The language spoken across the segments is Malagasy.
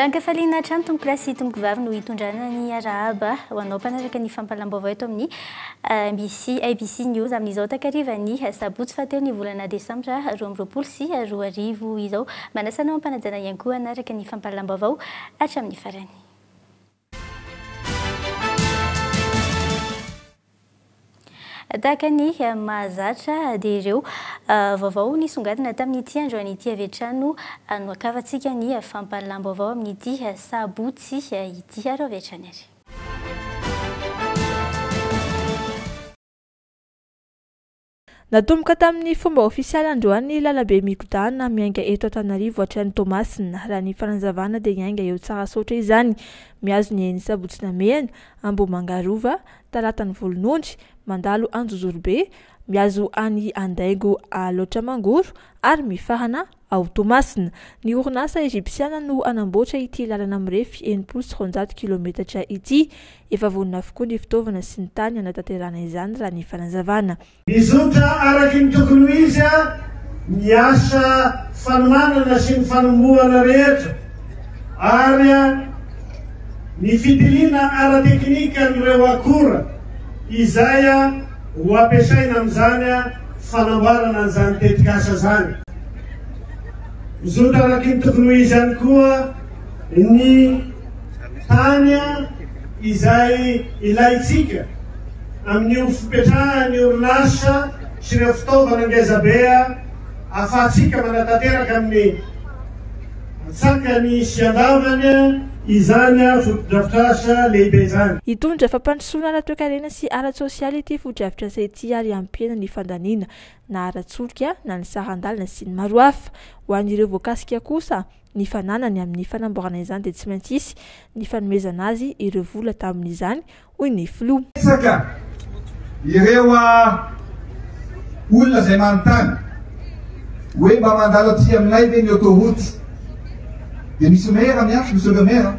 rankafalena atrany tomboko lasy tombokovavy no hitondrana ny arahaba ho anao mpanaraka ny fampalamba avao eto amin'ny eh, bc ibc niws amin'izao takarivany sabotsy fa teo nyvolana desembra aroa ami'y roapolo sy aroa arivo izao manasanao ampanajana ian koa anaraka ny fampalamba avao atraminy farany ataakany eh, mahazatra de ireo eh, vaovao nysongatana tamin'ny eh, ity androany ity avitrano noakafantsika ny fampaalambo avao amin'n'itya sabotsy ity reo avitrany ary natomboka tamin'ny fomba ofisialyandroany lalabe migodana miainga eto atanarivo hatrian'ny tômasina raha ny fananjavana de niainga eo tsara sotra izany miazonyeny sabotsyna mehana ambo mangarova talata ny volonony mandalo anjozorobe miazo any andaigo alotra mangoro ary mifahana aotomasina ny orinasa egipsiana no anamboatra ity lalana amin'irehfy enimpos ronjato kilometatra ity efa vonona fokoa ny fitaovana sy ny tany anataterana izany raha ny fanazavana mizota araky ny tokony izy a miasa fanonanana sy ny fanombohana rehetra ary ny fidilina ara teknika nyreo akora izay a ho ampisaina am'izany a fanamboarana an'izany tetik asa zany zotra araky nytovonyh izy any koa ny tanya izay ilaitsika amin'ny oo fopetraha ny orinaosa sy reo fitaovana andezabea afahatsika manatanteraky amin'ny mitsakanysyan-daozany a nrafamaoaoeea sy aaialy y fodravitra zay ty aryapenanyfandanina na ara-tsoo nany sarandalna sy ny maroaahoanyireo voankasik osa ny fananany amin'ny fanaboanaizany di tsy maintsy isy ny fanomezana azy ireo vona tamin'izany hoy ny loeonazayone ah, mba mandalai aminay e nyutoot d misy ramiaisl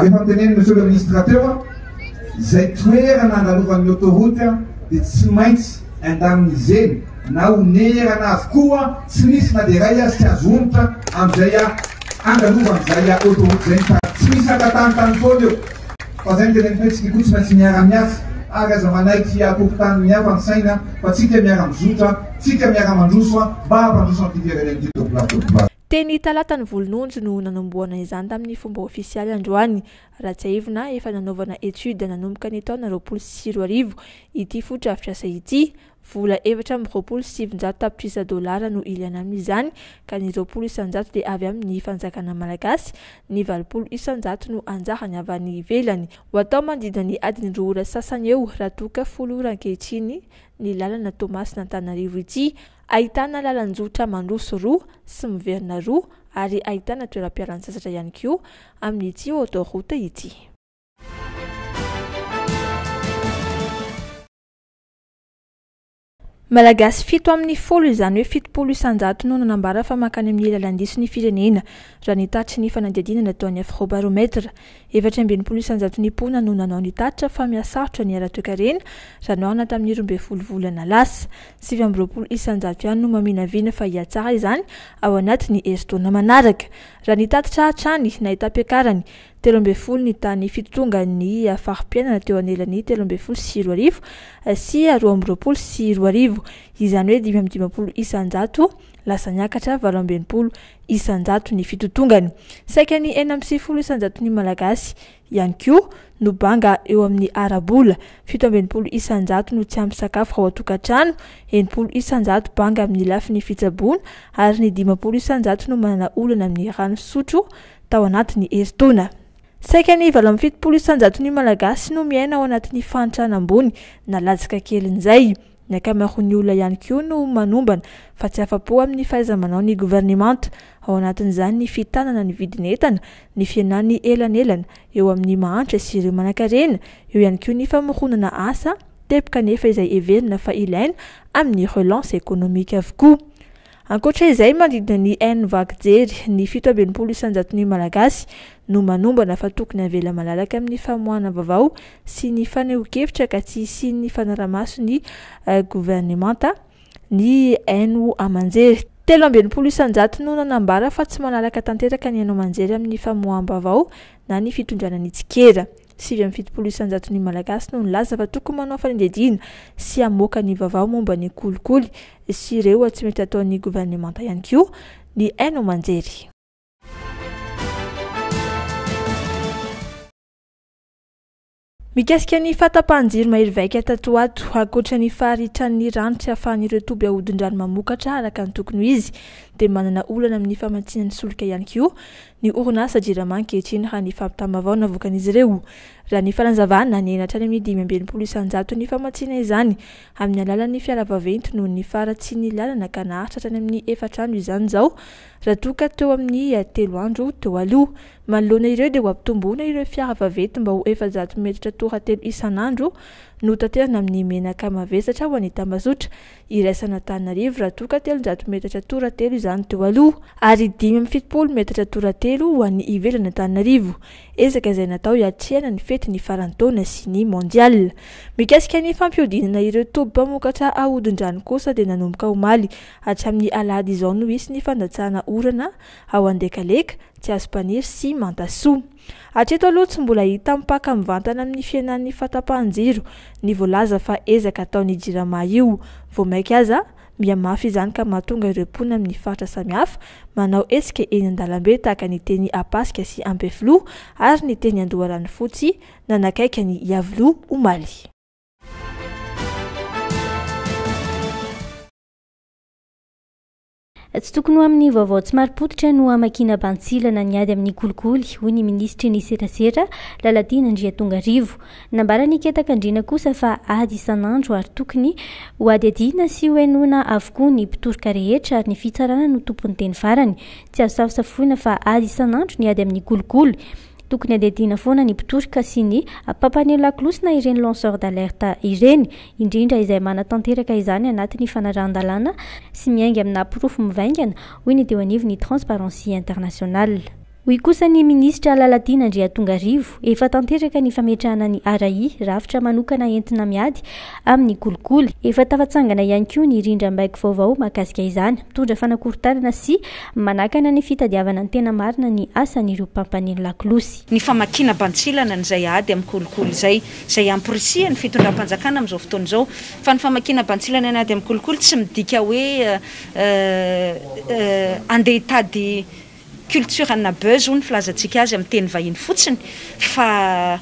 aefa mteneny monsieu ladministrateura zay toerana andalova an autoroty de tsy maintsy en-daniny zeny na oneranaazy koa tsy misy na deray azyazont amzaya andalova amzaya autoot nytyytye zatt aitsy iaramia araza manaikypokotannyafa saina fa tsika miaramizota tsika miaramandrosoa mba ampandroso irn teny talata ny volononjo no nanomboana izany tamin'ny fomba ofisialy androany ratsy aina efananvanaetdnanombokay tnaroosir i iy fotr avitr sa iy vola evatra mnyroaolo sijao tapitrisadlar no ilyna amiiany kanyrolo isnjao de avy ainyaalaaosa no ajaanyavany velany atao mandidany adinyroora sasany eo rahatoka folo rankehitriny ny lalana tomasy na antanrivo ity ahitana lalanjotra mandoso roa sy miverina roa ary ahitana toeram-piarany sasatra ihany k'io amin'ity o auto routa ity malagasy fito amin'ny folo izany hoe fitopolo isanjato no nanambara fa makany amin'ny lalandiso ny firenena raha nitaitry ny fanadiadiana nataony afro barometra efatra ambinimpolo isanjato nipona no nanao ntatitra famiasaotra nyaratoekarenaannatami'yrombe flo lanaass yropolo isanjatoanyomaminaina fa iasaa zanyao anaty etoa manaraka ra nitatitra atrany na itapiakarany telombe folo ny tany fitotongany faopanana teoanelan'y telombe folo syiroariv sy aroamby ropolo eh, sy iroa arivo izany hoe dimy amidimbampolo isanjato lasanyakatra valo mbenipolo isanjatony fitotonganysaiany enamisiyfolo isanjatony malagasyiay kono bangaeoamin'y aofitoabenipolo isanjato no tsy amnysakafo raoatokatrano enimpolo isanjato banga amin'ny lafin'ny fitsabona aryny iapoo injao no ananay aay mfitopolo isanjatony malagasy no miaina ao anat'ny fantranaambony na lasika kelin'izay ny akamarony olona ihany ko no manombana fa tsy afa-po amin'ny fahaizamanao ny gouvernemanta ao anatin'izany ny fitanana ny vidinetana ny fiana ny elanelana eo amin'ny mahantra syireo manakarena eo iany ko ny famoronana asa tepokaanefa izay evenina fa ilaina amin'ny relance ekônomika avokoa ankoatra izay mandidiany an vak jery ny fito abenimpolo isanjatony malagasy manmbanafa tokony avelamalalaka aminny famoanaaovao sy ny kevirakysyaasoyvermnt eh, ny no amanjerytelo abnimpolo isanjatonoo nanambara fa tsy malalaka tanteraka ny nomanjeryaminy famoamavaona tokoyaansy akanyvaovao mombany kolikoly sy reo tsy mety atao'ny governemanta anyko ny nomanjey mikasika ny fatapahnjiry maheryvaika atato ato ankoatra ny faharitran'ny ranotsy ahafahan'ireo toby ahodin-drano mamokatra araka ny tokony izy dia manana olana amin'ny famantsiana n'ny soloka ihany kio nkeampitaaoakyeaaearay aimybo isanjatony famtsina izany amin'ny alalan'ny eh, fiaravavento noony faratsy nylalana kanaaitratrany aminy efatr' andro izany zao raha toka teo amin'nytelo andro teoamanlona ireo de amitobona ireo fiaravaveto mba hoefajatoetatra tohatelo isan'andro notaterana aminny menaka mavesatra o anytaazotra irasanatannarivo ratoka telonjatymetatra toratelo zany teaaaryy am'ny io etatra torateoelana tai ezaka zay natao ateana ny fetynyfarantona syny mndia misika ny fmpinana ireo ty aokatra aindrany kosa de nanmoka omay atami'ny alady izao noo isy ny fandatsahna orana ao andekaleka azo-paniry sy mantasoa atrito aloha tsy mbola hita mipaka mivantana amin'ny fiainan'ny fatapahanjiro ny voalaza fa ezaka ataony jirama io vo maiky azaa miamafy zany ka mahatonga irepona amin'ny faritra samihafa manao etsika eny andalam-be taaka nyteny apasika sy ampi vlo ary ny teny andoharany fotsy nanakaikany yavlo homaly tsy tokony ho amin'ny vaovao tsy maripotitra no amakina bansilana ny ady amin'ny koligoly hoy ny ministra ny serasera lala ti ny andria tonga rivo nambara nyketaka ndrina kosa fa ady isanandro ary tokony ho ady adina sy hoe nohna avokoa ny mpitorika rehetra ary ny fitsarana no tompony teny varany tsy avosavosafoina fa ady isanandro ny ady amin'ny kolokoly tokony adehatiana foana ny mpitorika sy ny mpapanelakilosina ireny lancer d'alerta ireny indrindra izay mana tanteraka izany anatiny fanadrahandalàna sy miainga amina aprofo mivaingana hoy ny teo anivy ny transparensi international hoy kosa ny minisitra laladiana indriantonga rivo efa tantetraka ny fametrahana ny arai rafitra manokana entina miady amin'ny kolikoly efa tafatsangana ihany koa ny irindra mbaiko vaovao mahakasika izany mitondra fanakorotanana sy manakana ny fitadiavana ny tena marina ny asany irompampaneny lakilosyyna in nzay ady amn'nyoliyzay ampsly culturena beuz o ny filazantsika azy ami'yteny vahiny fotsiny fa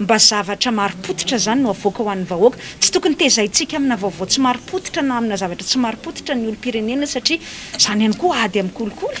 mba zavatra maropotitra zany no avoaka ho an'ny vahoaka tsy tokony tazaintsika amina vaovao tsy maropototra na amina zavatra tsy maropototra ny olo pirenena satria zany ihany koa ady amin'ny kolokoly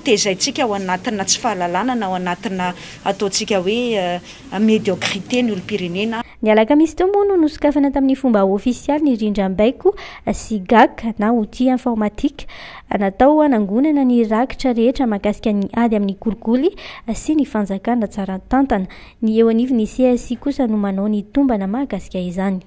tizayntsika ao anatina tsy fahalalana na ao anatina ataontsika hoe eh, médiokrité ny olopirenena ny alaka misy tombo no nosokafana tamin'ny fomba ofisialy ny rindrambaiko eh, sy gaka na oti informatike eh, natao anangonana ny rakitra rehetra mahakasika ny ady amin'ny kolikoly sy ny fanjakanra tsaratantana ny eo an'ivy ny seasi kosa no manao ny tombana makasika izany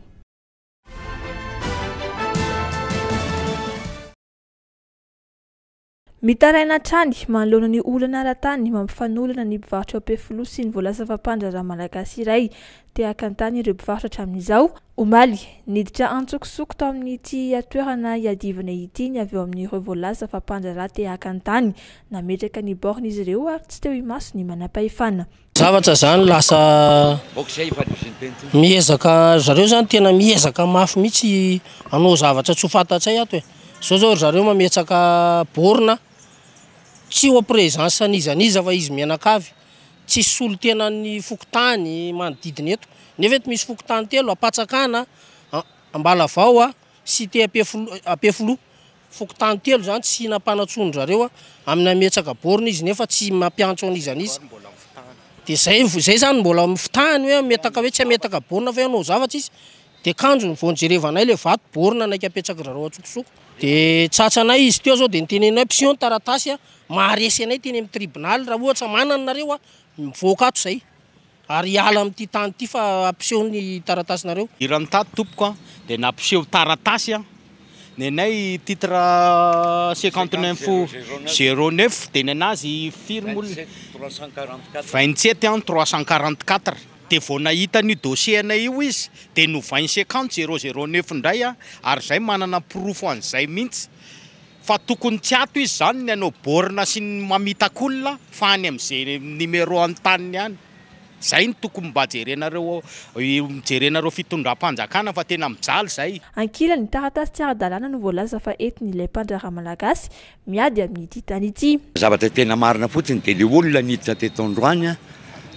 mitaraina trany manlonany olana ra-tany mampifanolana ny mpivarotraam-pe loa sy ny volaza fampanara malagasy iraytaktanyrempivarotraataiaoyditra ntsokisoko to ami'ntoena ina ny aeoilaaapanaatyey eo aytsy teo asonyanapaaazavatazany lasamiezakazareo zany tena miezaka mafy mihitsy anao zavatra tsy hofantatsy ay ate zao zazareo mametsakana tsy onzyesy olotenanyfokotanymanodidiny et nefet misy fokotany telo apatsakna ambalaavaosy top lofokotan telo zany sy nanaonreo'eesyozzzaynymbolaiy hoeetka oe sy aeaonoay le atborn naky apetsaka rareo atsokosoko de tsatsa anay izy tea zao de nitenenay mpseho ny taratasy a maharesy anay teny am'ny tribinaly raha ohatsa manany nareo a mivoaka to zay ary ala am'ity tany ty fa ampiseho ny taratasinareo irany taty tompoko a de naampiseho taratasy a nynay titre cinqanteneuf zéro neuf de nyanazy firme olon vngt7et an toisentqrante4tre d vao nahita ny dosena io izy de novain secante zereo zero nefiindray a ary zay manana pirofo an'izay mihitsy fa tokony tsy ato izy zany ny anao borna sy ny mamitak'olona fa any amn'zay numéro anny-taniny any zay ny tokony mba jerenareojerenareo fitondrampanjakana fa tena mijaly zayainy trtasy irda no laa fa enilaympndraramalaas iadyamin'ntnyzavata tena marina fotsiny de le olona nidiatetondro anya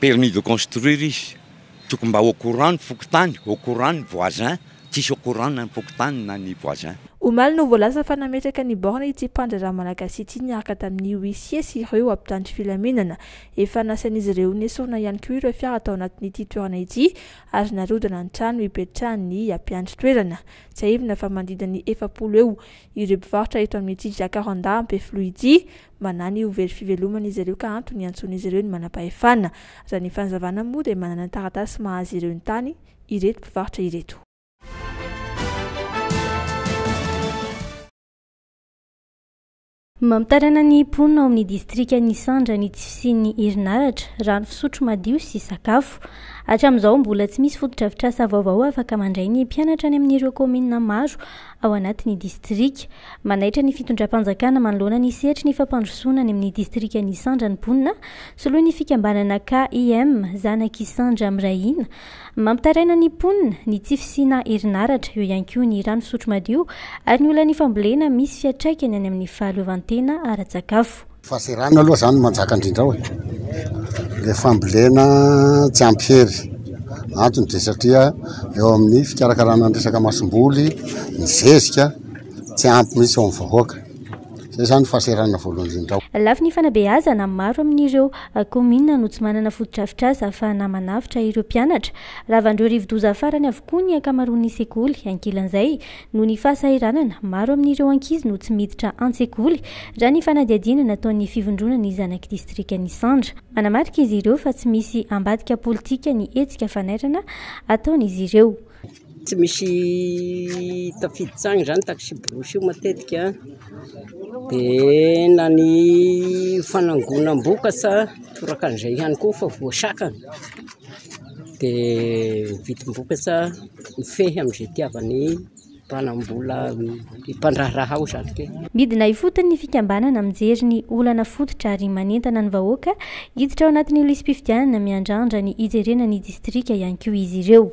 permis de construire izy toko mba acourant nyfokotany aouranny voiin tsisy aourannnfokotanynay oinsafaaetakoymandraraha malagasiity niaraka tamin'ny oisier sy ireo ampitanry filaminana efanasa'izy reony asorina akrfiaraatao anattytoerana y aaoaaoerhyampiaryoeanaaerearao amiity akroandaape flo mana ny overy fivelomana izy reo ka antony antsona izy reo ny manam-pahyfana za ny fanzavana moa de manana ny taratasy mahazy ireo ny tany ireto mpivarotra ireto mampitarana ny mponina ao amin'ny distrika ny isandra ny tsifisin'ny hirinaratra rano fisotro madio sy sakafo hatramin'izao mbola tsy misy fotodra fitrasa vaovao afaka mandray ny mpianatra ny amin'nyireokominia maro ao anatin'ny distrika manaitra ny fitondram-panjakana manoloana ny seritry ny fampandrosonany amin'ny distrika ny isandra ny mponina sy aloha ny fikambanana kim zanakisandra amin'yraiana mampitaraina ny ponina ny tsifisina herinaratra eo ihan koa ny rano sotromadio ary ny olan'ny fambolena misy fiatraikany any amin'ny fahalovantena ara-tsakafo fa seranna aloha zany manjaka indrindraoe la fambolena tsy ampy hery antony di satria eo amin'ny fikarakarana andresaka masomboly nyzezika tsy ampy misy eo amin'y vahoaka za ny fahasairanana volohandra lafi ny fanabe aza na maro amin'ireo ah, komina no tsy manana fodotra fitrasa fa namanavitra ireo mpianatra raha vandreo rividoza afarany avokoa ny akamaron nysekoly ankelan'izay no ny fahasairanana maro amin'ireo ankizy no tsy miditra antsekoly ra ny fanadiadina na ataon'ny fivondronany zanaky distrika ny sandra manamarika izy ireo fa tsy misy ambadika politika ny hetsika fanairana ataon'izy ireo tsy misy tafidits agny zany tasibrosy io matetika di na ny fanangonam-bokasa toraka an'izay iany koa fa voasaka dia mivito-bokasa mifehy am'izay tiavany mpanambola impandrahraha o zanyke mbidina io fotony ny fikambanana amijery ny olana fototra ry manentana ny vahoaka hiditra ao anatin'ny lis-pifidianana miandrandrany hijerenany distrika ihanyko izy ireo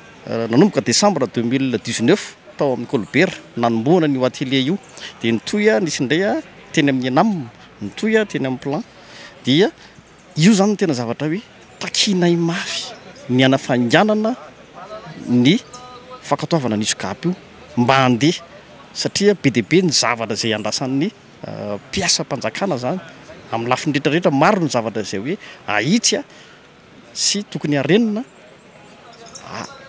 Eh, nanomboka décembre 2e019eu tao amin'ny colbera nanomboana ny oatelie io dia ny toya nisindray a teny amin'ny na ny toya teny amin'ny plan dia io zany no tena zavatra hoe takinay mafy nyana fanganana ny fakatovana nisokap io mbandeha satria be diabe ny zavatra zay andrasan'ny eh, piasampanjakana zany amn'nylafinretrarehetra maro ny zavatra zay hoe ahitsy a sy tokony arenina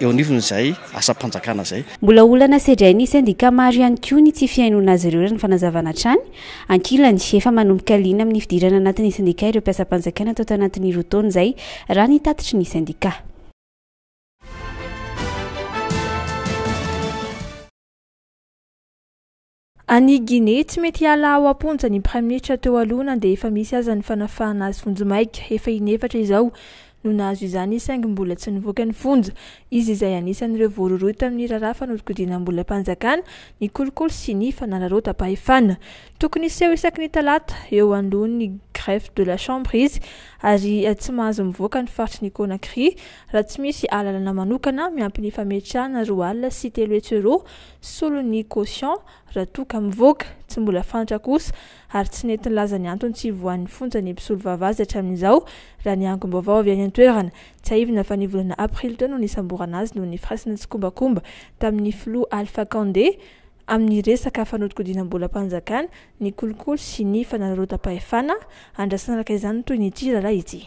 eo anivona izay asam-panjakana zay mbola olana sedrayny sendika maro ihany kony tsy fiainoana azy ireo raha ny fanazavana trany ankilany efa manomboka lina amin'ny fidirana anatin'ny sendika ireo mpiasam-panjakana atao to anatin'ny irotaona izay raha ny tatitry ny sendika any giné tsy mety ala ao amponja ny premiertra teo alohana dia efa misy aza ny fanafahana azy vonjomaika efa inyefatra izao noaazo zanyisagymbola tsy niokannaizyzayasan'reooroa taaminyarah fantikoinabola mpanakana nkolokolo synyfanaartapaana tokony ise isakny tat eoanlony grefe de lachambre izy arytsy ah, mahazo mivoakany faritry nyonary raha tsy misy alalanamanokana miampi'nyfametrahna roa alna syteloets ro solo ny oion ratoka mivoka tsy mbola fanatrakosa ary tsy nety nylaza ny antony tsy hvoan'ny fontsany mpisolo vava azy hatramin'izao raha ni angom-ba avao avy any antoerana tsy aivina fa nivolana aprily htoa no nisamboranazy noho ny firaisina tsykombakomba tamin'ny flo alpha condé amin'ny resaka fanotikodianambola mpanjakana ny kolokolo sy ny fanaarotapahefana andrasina laka izany n toy nytirah lahy ity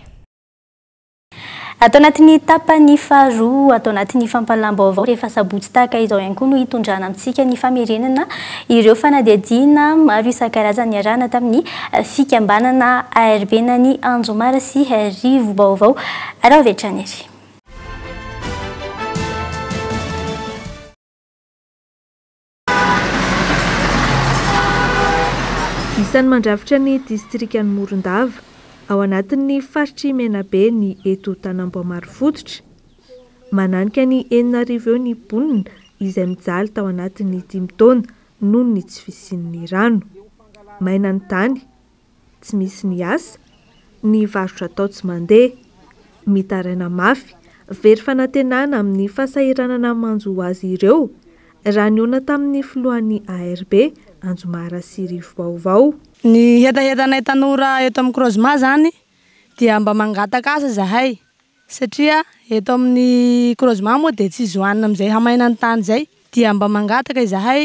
atao anatin'ny tapany faharoa atao anatin'ny fampalam-bao avao rehefa sabotsy tahaka izao iany koa no hitondrana amintsika ny famerenana ireo fanadiadiana maro isa-karazanyarahana tamin'ny eh, fikambanana arbena ny anjomara sy rivobaovao arao avetrany ery isan'ny mandravitra ny distrika nymorondava ao anatin'ny faritri maina be ny eto tanamboamaro fodotra mananika ny henina ariv eo ny ponina izay mijalyta ao anatin'ny dimotaona nohoo nytsifisin''ny rano maina ny tany tsy misy ny asa ny varotro atao tsy mandeha mitaraina mafy very fanantenana amin'ny fahasahiranana manjoa azy ireo raha ny oana tamin'ny filohan'ny arbe anjomarasyrifo aovao ny hetahetanay tanora eto ami'y krozma zany dia mba mangataka asa zahay satria eto amin'ny krozma moa de tsy oani amzay hamainanytany zay dia mba mangatakazahay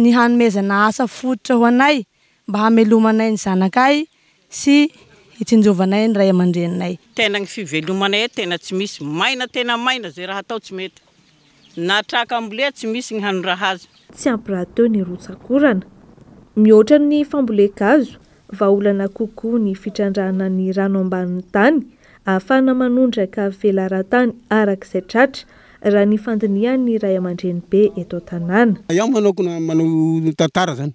ny hanomezana asa fodotra hoanay mba hamelomanay ny zanakay sy itsinjovanaynray amandrenay tenany fivelomanaytena tsymisy maaenaanazay rahaataoy eable tsy misy ny hanora tsy ampirate ny rotsakorana mihoatra ny fambolenkazo vaaolana kokoa ny fitrandraana ny rano ambanin'ny tany ahafahana manondraka felarantany arak' izay tratra raha ny fandinihany ray amandreny be eto tanàna iah manaokona manao tantara zany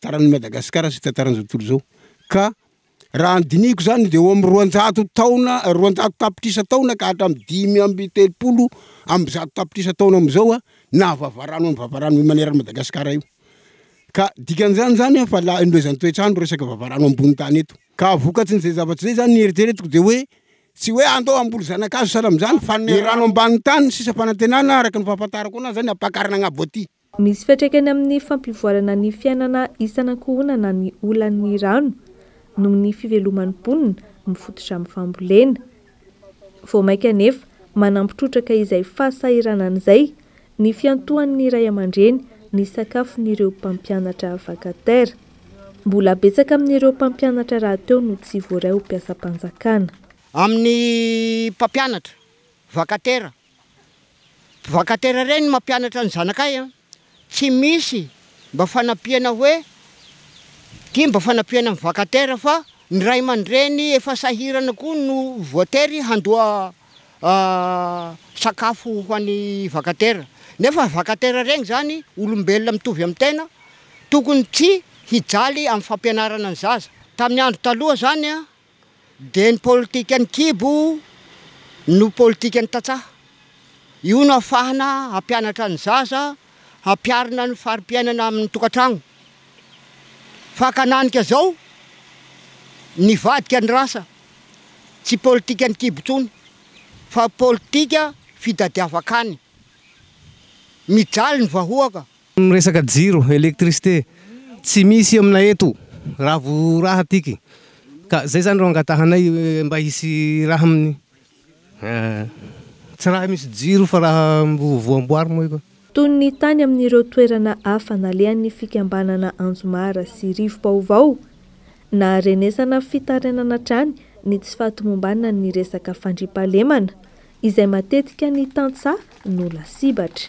ttaran'ny madagasikara sy tantaranyizotolo zao ka raha ny diniko zany de o am' roanjato taona roanjato tapitrisa taona ka hatra mi'y dimy amby telopolo amizato tapitrisa taona am'izao a na vavarano vavarano manerano madagasikara io ka dikan'zany zany fa la lozany toetrandro resaky vavaranoambonytany eto ka vokatsy n'zay zavatry zay zany neriteretiko de oe tsy oe and amolo zanakazo aa zany fa ranobayyaaaak faataranazy zany aahkarina gnaboyaiyaay ny fiantohan''ny ray aman-dreny ny sakafo nyreo mpampianatra vakatera mbola betsaka amin'n'ireo mpampianatra raha teo no tsy voaray ho mpiasampanjakana amin'ny mpampianatra vakatera vakatera reny mampianatra ny zanakaya tsy misy mba fanapiana hoe ty mba fanapihana aminny vakatera fa ny ray aman-dreny efa sahirana koa no voatery handoa sakafo ho an'ny vakatera nefa avakatera regny zany olombelona mitovy ami' tena tokony tsy hijaly amny fampianarana ny zaza tamin'ny andro taloha zanya de ny pôlitika ny kibo no pôlitika ny tatsaha io no afahana ampianatra ny zaza apiarina nyfaripiainana amnyokantykn kioa midaly nyaoakamiresaka jiro elektricité tsy misy io amina eto raha voraha tiky ka zay zany reo angatahanay e, mba isy raha amin'ny eh, tsy raha misy jiro fa rahambvoamboary moa iko tony ny tany amin'n'ireo toerana hafa nalehan'ny fikambanana anjomara sy rivo-paovao na renesana fitarananatrany ny tsy fahatomombanna ny resaka fandri-palemana izay matetika ny tantsa no lasibatra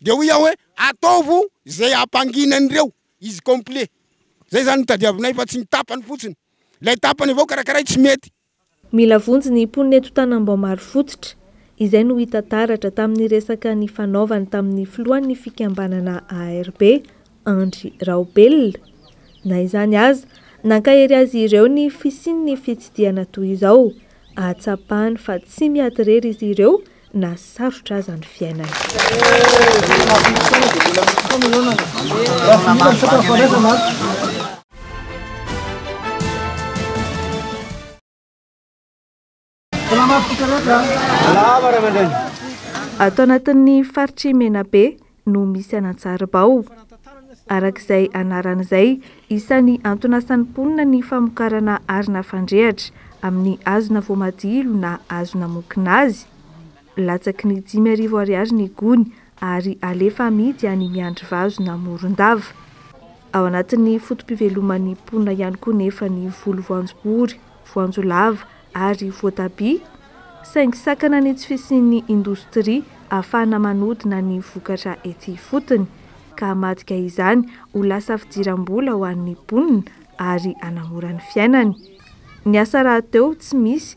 de hoe iaho hoe atavo zay ampanginan'ireo izy complet zay zany mitadiavinay fa tsy nitapany fotsiny lay tapany avao karakaraha tsy mety mila vonjy ny mponinetotanamba maro fototra izay no hitantaratra tamin'ny resaka ny fanaovana tamin'ny filoha ny fikambanana arb andry ra obella na izany aza nankahery azy ireo ny fisiny ny fitsidiana toy izao atsapahany fa tsy miatyrery izy ireo na sarotra zany fiainana ato anatin'ny faritrimena be no misy anatsaribao arak'izay anaran'izay isan'ny antona sanimponina ny famokarana arina fandrehatra amin'ny azona voamadilo na azona mokina azy latsaky ny dimy arivoariary ny gony ary alefa midiany miandri vazo namoron-dava ao anatin'ny fotompiveloman'ny mponina ihany koa nefa ny volovoanjopory voanjolava ary voatabia saingisakana nytsyfisin'ny indostria ahafahana manodina ny vokatra eti fotony ka madika izany ho lasafidiram-bola ho an'ny mponina ary anamoran'ny fiainany ny asa rahateo tsy misy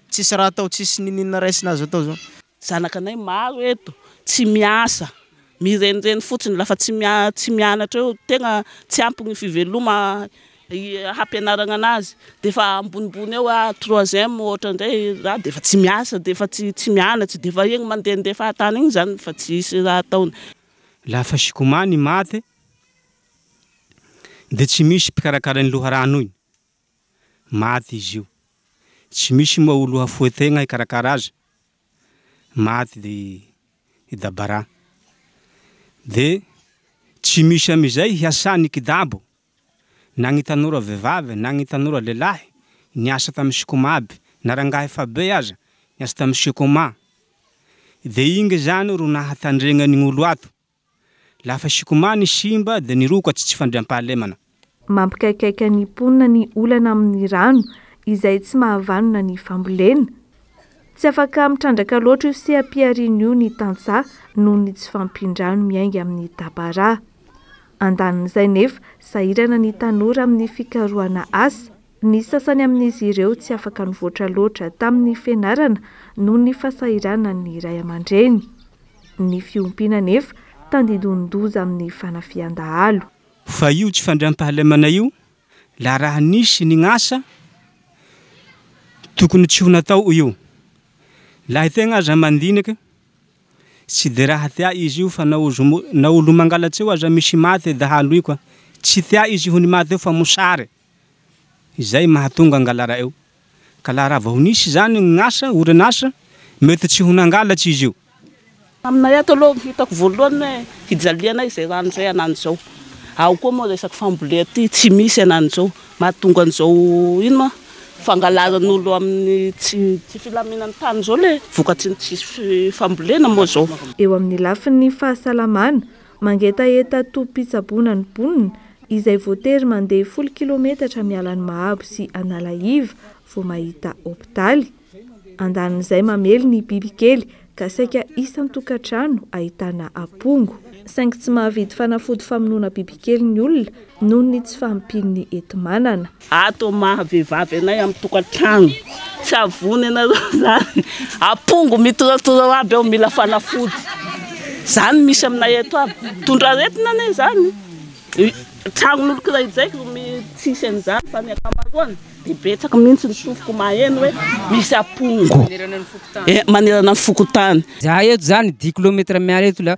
tsisy raha atao tsisy nininna raisinazy atao za zanakanay maro eto tsy mismirenireny fotsiny lafa tsy mianatra eotenatsy ampnyfiveomaampianranazefaambonimbony eo troism ôhtrandray a defa tsy miasa defa tsy mianatsy defa enymandendea fahatan igny zanyfa tssy rahataoylafa sikomanyaty de tsy misy mpikarakarany loha rano iny maty izy io tsy misy ma olo hafoetegnaikarakara azy maty de dabaraeiazaykiaa gnytanravehivavy na ny tanra lelahy niasa tam sikoma aby narangahy fabe az niasa tam ikomaeoadelooaimbdroktsy tsy fandream-pahalemana mampikaikaiky nyponina ny olana amy rano izay tsy mahavanona ny fambolena tsy afaka mitrandraka loatra io se ampiarian' io ny tantsaha noho ny tsy fampindrano miainga amin'ny tapara andanon'izay nefa sahirana ny tanora amin'ny fikaroana asa ny sasany amin'izy ireo tsy afaka nivoatra loatra tamin'ny fianarana noho ny fasahirana ny iray aman-dreny ny fiompina nefa tandidondoza amin'ny fanafian-dahalo fa io tsy fandriam-pahaleimana io laa raha nisy ny gnasa tokony tsy honatao io laha tegna aza mandiniky tsy de raha tia izy io fa naozo naolomangalats eo aza misy aa e tsy tia izy hony maty eo fasrayhaaeya alohatkohnyao koa moa resaky fabolety tsy misy ananzao mahatongaanzao inoo fangalazan'olo amin'ny tsy tsy filamenany tany zao le vokatsi ny tsisy fambolena moa izao eo amin'ny lafin'ny fahasalamana mangeta eta tompitsabona ny bonina izay voatery mandeha folo kilometatra mialan'ny mahabo sy analaiva vao mahita opitaly andanin'izay mamely ny bibikely ka saika isantokantrano ahitana ampongo saingy tsy mahavidy fanafody famonona bibikelyny olona noho ny tsy faampinny eto manana ato mahavehivavy anay amy tokatrano tsy avony aaapongo mit aby ao mila fanafozany misy amina etoab tondra ena n zany tranoolokaaszafdbeak mihitsy nofokoahe hoe misy apongo manerana fokotany eh, za eto zany dix kilometre miaeto la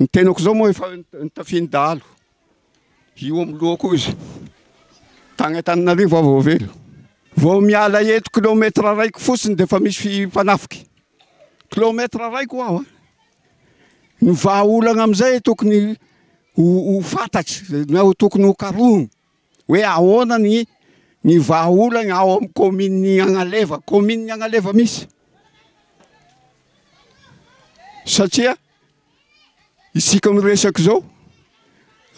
ny tenako zao moa efa ntafiny dalo io am loa ko izy tana tannariv avvelo vo miala eto kilometra raiko fotsiny defa misy finaky kilometra raiko aoa ah. n vaaolagna amzay tokony o fantatry na tokony hokarohny hoe aonanny ny vaaolagny ao am kômunagnaleva komunny analeva misy satria isika miresako zao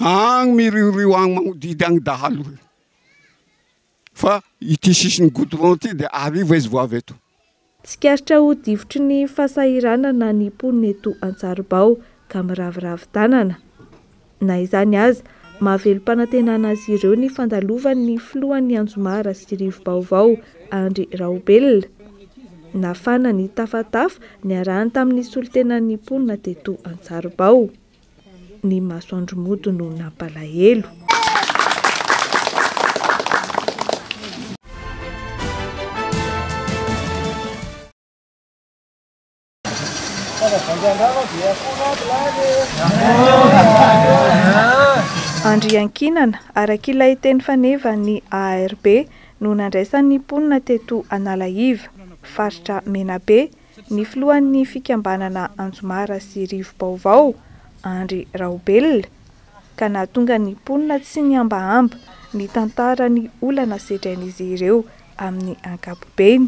agny miriorio any manodidy agny daalor fa ity sisi ny godyron ty de arivo aizy voavy eto tsy karitra ho divotry ny fahasahiranana ny poneto an-tsarobao ka miraviravi tanana na izany azy mavelom-panantena ana azy ireo ny fandalovany ny filohan'ny anjomara sy rivo baovao andri raha obelona nafana ny tafatafa niarany tamin'nisy olotenany mponina teto ansarobao ny masoandromodo noho nampalahelo andrian-kinana arakailay teny fanevany arb no nandraisan'ny mponina teto analahiva faritra mena be ny filohan'ny fikambanana anjomara sy rivo-baovao andry raobelila ka na tonga ny mponina tsy ny ambaamba ny tantara ny olana setrain' izy ireo amin'ny angabobeny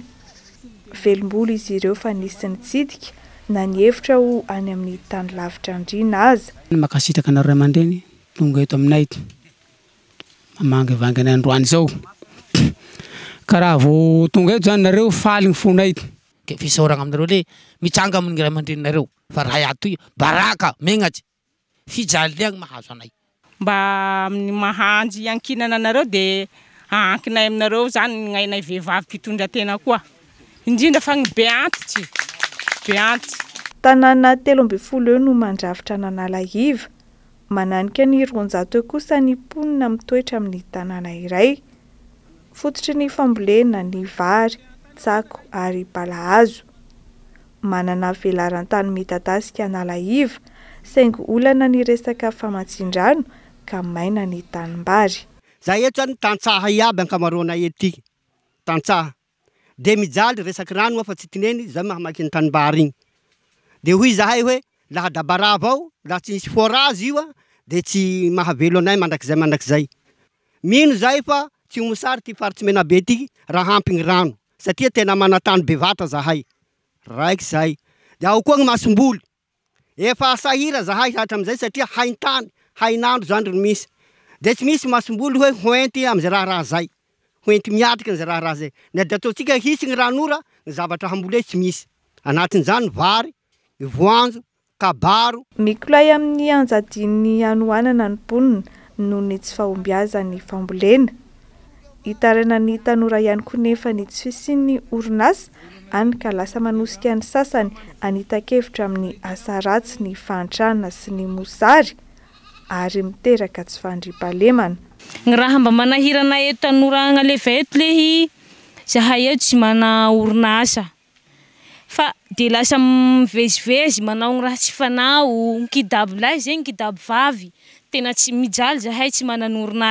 velombolo izy ireo fa nisy nytsidika na ny hevitra ho any amin'ny tanylavitra andrina aza makasitraka naro rayamandreny tonga eto aminay mamangy vanga ny androany izao karaha vo tonga eto zany nareo faliny fonaity ke fisaoragna aminareo le mitsanga aminny ray aman-dreninareo fa raha atoy baraka megnatsy fijaliany mahazo anay mba amiy mahanjy ankinana anareo de aankinay aminareo zany gnainay vehivavy mpitondratena koa indrindra fa ny beantitsy beanty tanàna telo ambi folo eo no mandravitra nanalaiva mananika ny ronjato eo kosa nyponina am toetra amin'ny tanàna iray fototry ny fambolena ny vary tsako ary balahazo manana velaran tany mitadasika analaiva saingo olana ny resaka famatsindrano ka maina ny tanimbaryeozanyn abyeilyeranoaofa tsy tineny zamahanyibny de ho zahay hoe lahadabara vao laha tsy isy forazy io a de tsy ahaeo anaymaakzayaazaynoaya tsy mosary ty faritsy menabe ty raha ampygny rano satria tena manatany bevata zahayabaytramzay satriaatanyhaiandro zany oaboozayrkzaaaydattsikahisy gny ranora nyzavatra hambole tsymisy anatinyzanyvary voanjokabaro mikolay aminny anjadiny anyoanana anomponina nony tsy fahombiazany fambolena hitarainany tanora ihanyko nefany tsysi ny orinasy any ka lasa manosika any sasany anita-kevitra amin'ny asaratsy ny fantrahna sy ny mozary ary miteraka tsy fandri-palemanaezieahatsy e kidaolayzeykidabo tena tsyial zahay tsy mananyona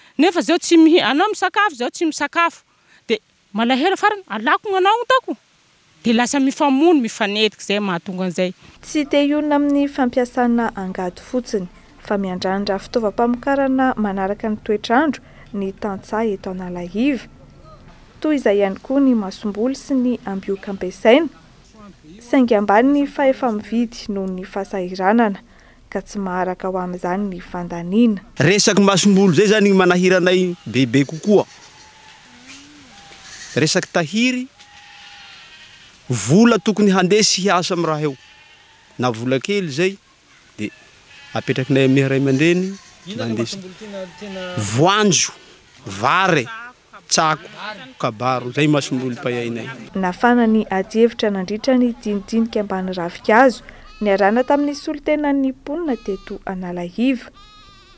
nefa zao tsy mi- anao misakafo zao tsy misakafo di malahela farany alakon anao n tako dia lasa mifamony mifanetika zay mahatongan'izay tsy teionona amin'ny fampiasana angado fotsiny fa miandrandra fitaovam-pamikarana manaraka ny toetraandro ny tansa eto ana lahivy toy izay ihany koa ny masomboly sy ny ambioka ampiasaina saingamban ny fahefamividy noho ny fahasahiranana ka tsy maraka o amzany ny fandanina resaky masom-bolo zay zany gny manahiranay bebe kokoa resaky tahiry vola tokony handesy hiasa amy raha eo na vola kely zay de apetrakinay amnyray amandreny maades voanjo vary tsakokabaro zay masom-bolo payainay nafanany atievitra nandritrany dinidiniky ambany ravikazo nyarana tamin'nyisy olo tena ny mponina teto analahiva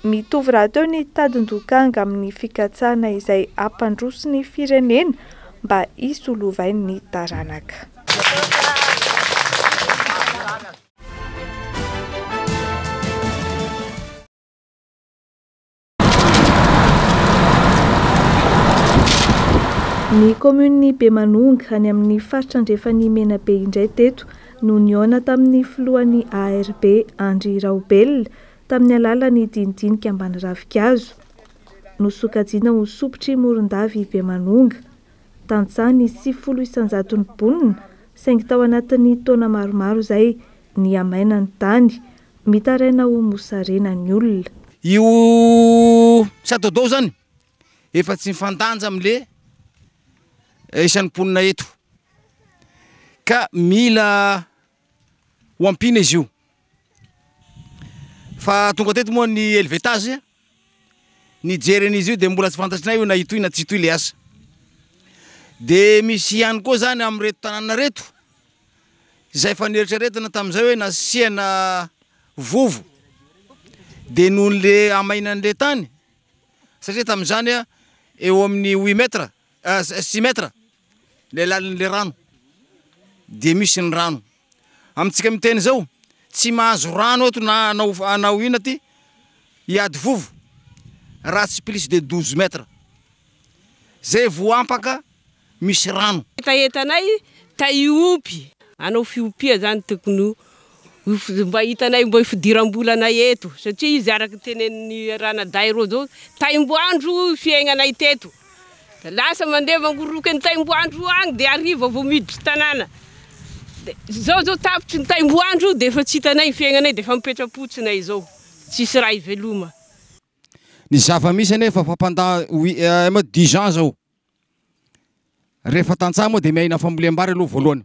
mitovy raha teo ny tadin-dokanga amin'ny fikatsahana izay ampandroso ny firenena mba isy olovain ny taranaka ny kommuniny be manonga any amin'ny faritra ndrehefa ny mena be indray teto no ni ona tamin'ny filohan'ny arb andry raobelona tamin'ny alalany dinidinika ambany ravikazo no sokajiana ho sopotry moron-davy ibe manonga tansany sy folo isan-jaton'ny bonina saingy tao anatin'ny taona maromaro izay ny amaina ny tany mitaraina ho mosarena ny olona io sadaodao zany efa tsy mifantanja amin'le eh, isan'ny bonina eto ka mila oampina izy io fa tonga teto moa ny elivetage nijern'izy io de mbola tsy fantatrina io naito na tymisy ianykoa zany amretotnn etzay fneritr retna tamzay hoe nasiana vovo de nohon'le amainan'le tany satria tam'zany a eo amin'ny hoit metre euh, six metre le lalin'le rano de misy ny rano amintsika miteny zao tsy mahazo rano eto na naof anao ina ty iady fovo raha tsy plisy de douze metre zay vo ampaka misy ranoaayanaof zany tokonyfmahitanay mba fdirabola anay eto satria iz arakyten rahanada r zaodmrkndnd vd zao zao tapitry ny taimoandro de fa tsy hitanay y fiaignanay de fa mipetrapotsinay zao tsisy raha ivelomaava misy nefafampandaidixan eh, aoehefatantah moa de mainafamolibarylohary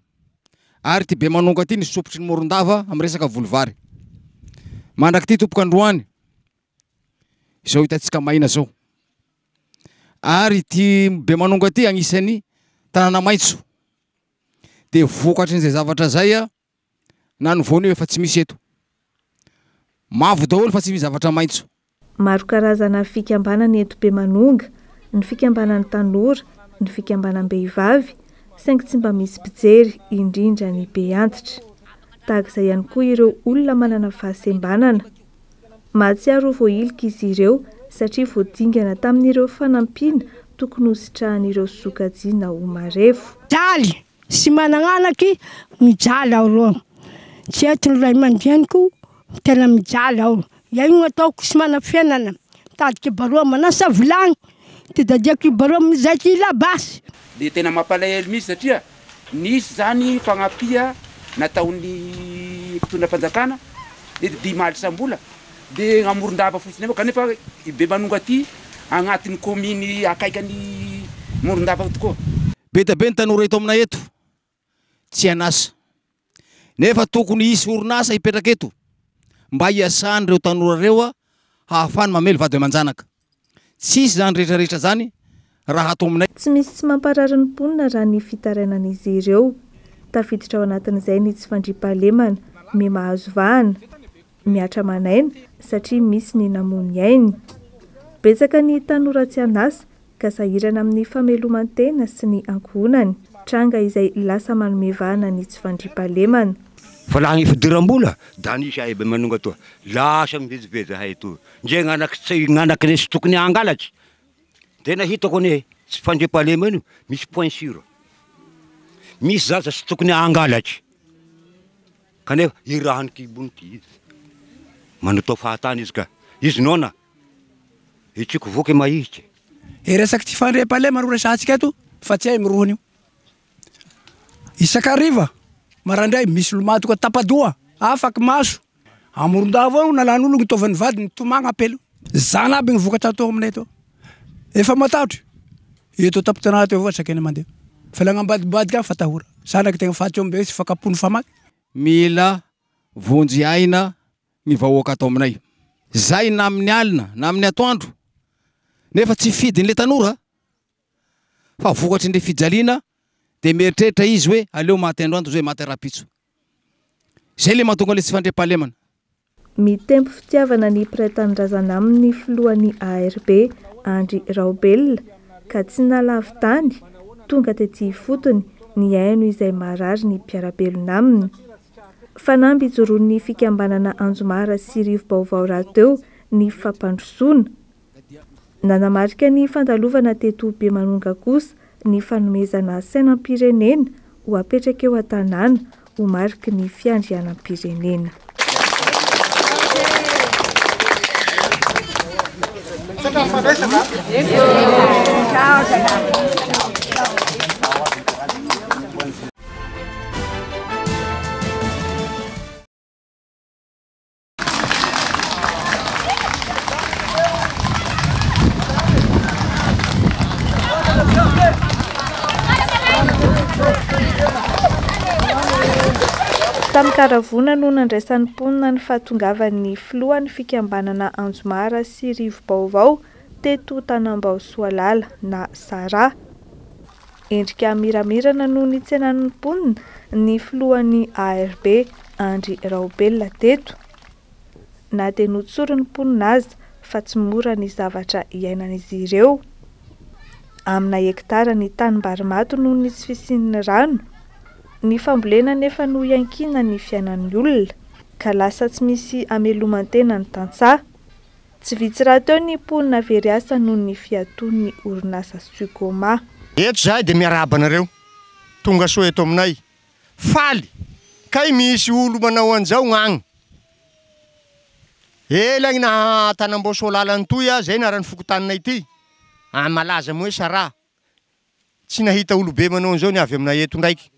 ty be manonga ty nisopotry ny morodavrendynryry ty be manonga aty agnisany tanàna maitso dea vokatry n'izay zavatra zay a nanyvoana oe efa tsy misy eto mavo daholo fa tsy misy zavatra maitso maro karazana fikambana ny eto be manonga ny fikambanany tanora ny fikambanabe ivavy saingy tsy mba misy mpijery indrindra ny be antitra tahak'izay ihany koa ireo olona manana fahasembanana mahatsiaro voahilika izy ireo satria voadingana tamin'ireo fanampiana tokony ho sitrahan'ireo sokajinaomarefoy sy manananaky mijal artsy etoraymanaiko tena mial a aino ataoko s mana fiainana tadky barmanasavlagny aiako bar mzay t labasy de tena mampalaely mihisy satria nisy zany fagnapia nataony pitondrapanjakana eddimalysambolade amorondava fotsiny a kanefa be manonga aty agnatin'ny komuny akaika ny morondava tokoa be tabe ny tanaoreto amina eto tsy anasa nefa tokony isy orinasa ipetrak eto mba hiasany reo tanorareo a ahafany ameoisy zany rehetraeera zanyahaa aay tsy misy tsy mampararyn'nymponina raha ny fitarainan'izy ireo tafiditra ao anatin'izay ny tsy fandripahlemana me mahazovahana miatramanaina satria misy ny namony ainy betsaka ny tanoratsy anasa gasahirana amin'ny famelomantena sy ny ankonany rna ay lasamaomeasyadraemany fa laha ny fidira-bola da nisyay manoga lasa mivezivezhayao ndre nanak nanakiny sy tokony anglatry tena hitako ane sy fandrepalemanyio misy poin sr misy zaza sy tokony angalatyaneahanykionyotiko okyaihi e resaky tsy fandre-palemany oresaantsika eto fa tsy hay mirohany io isak'riva marahaindray misy lomatoko tapadoa aa'oonaanaby aaaayeaakytegna fahtee sy fakapon faay mila vonjy aina ny vahoaka atao aminay zay na amin'ny alina na amin'ny atoandro nefa tsy fidiny le tanora fa vokatry ndre fijaliana dia mieritreritra izy hoe aleo matyandroanto izaoe mahtyraha-pitso izay lay mahatonga nilay sy fandream-pahalemana mitempo fitiavana ny piratanydrazana amin'ny filohan'ny arb andry raobelona ka tsy nalavitany tonga tety fotony ny haino izay marary ny mpiarabelona aminy fa nambiijoro 'ny fikambanana anjomara sy rivobaovao rateo ny fampandrosoana nanamarika ny fandalovana tetobe manonga kosa ny fanomezana sanampirenena ho apetraka eo an-tanàna ho marika ny fiandrianampirenena amikaravona noho nandraisan'ny mponina ny fahatongavan'ny filohany fikambanana anjomara sy rivo-baovao teto tanymbaosoalala na sara endrika miramirana noho nitsanano'ny mponina ny filohan'ny arb andry raobelona teto na di no tsoro ny mponina aza fa tsy mora ny zavatra iainana izy ireo aminay ektara ny tanimbarimato noho nisyfisin''ny rano ny fambolena nefa no iankina ny fiainany olona ka lasa tsy misy ame lomantena ny tantsah tsy vitsy raha teo ny ponina veriasa noho ny fiato ny orinasa sukomadoyy olomnaoaoganygnbosoalany ah, o zay n e, ahanyotayotsy ahitaolobemanao a'izaony avyaminay etoraiky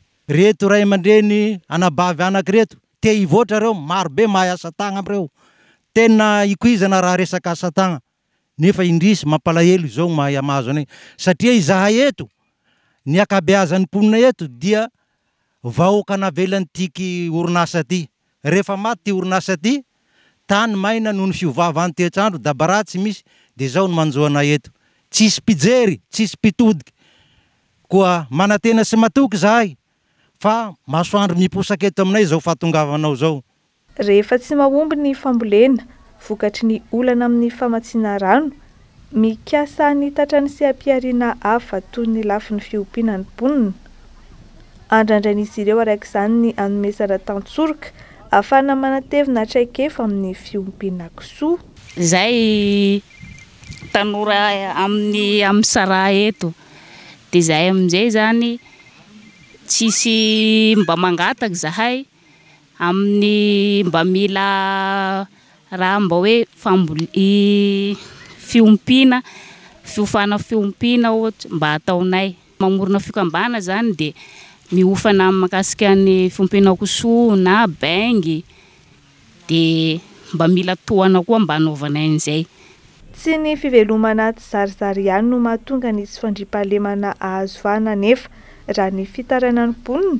reto ray amandreny anabavy anaky reto te ivohatra reo marobe mahay asatagna amreebeazanyponina eto dia okanavelan'ny tiky orinasa aty rehefa maty ty orinasa aty tany mahayna no ny fiovava anytetsandro dabara tsy misyssisy dik manatena sy matoky zahay fa masoandro miposaka eto aminay zao fahatongavanao zao rehefa tsy mahomby ny fambolena vokatry ny olana amin'ny famatsiana rano mikasany tatrany sy am-piariana hafa toy ny lafin'ny fiompiana ny ponina andrandran'izy ireo araika izany ny anomesana tantsoroka ahafana manatevina atraikefa amin'ny fiompiana kisoa izay tanora amin'ny amin'ny sara eto dia izahy amin'izay izany tsisy mba mangataka zahay amin'ny mba mila raha mba hoe famboly fiompiana fiofaana fiompiana ohatsa mba ataonay mamorona fikambana zany de miofana makasikan'ny fiompiana kosoa na bangy de mba mila toana koa mba anaovanayn'izay tsy ny fivelomana tsy zarizary ihany no mahatonga nysy fandri-pahalemana zoana nefa raha ny fitrainanymponina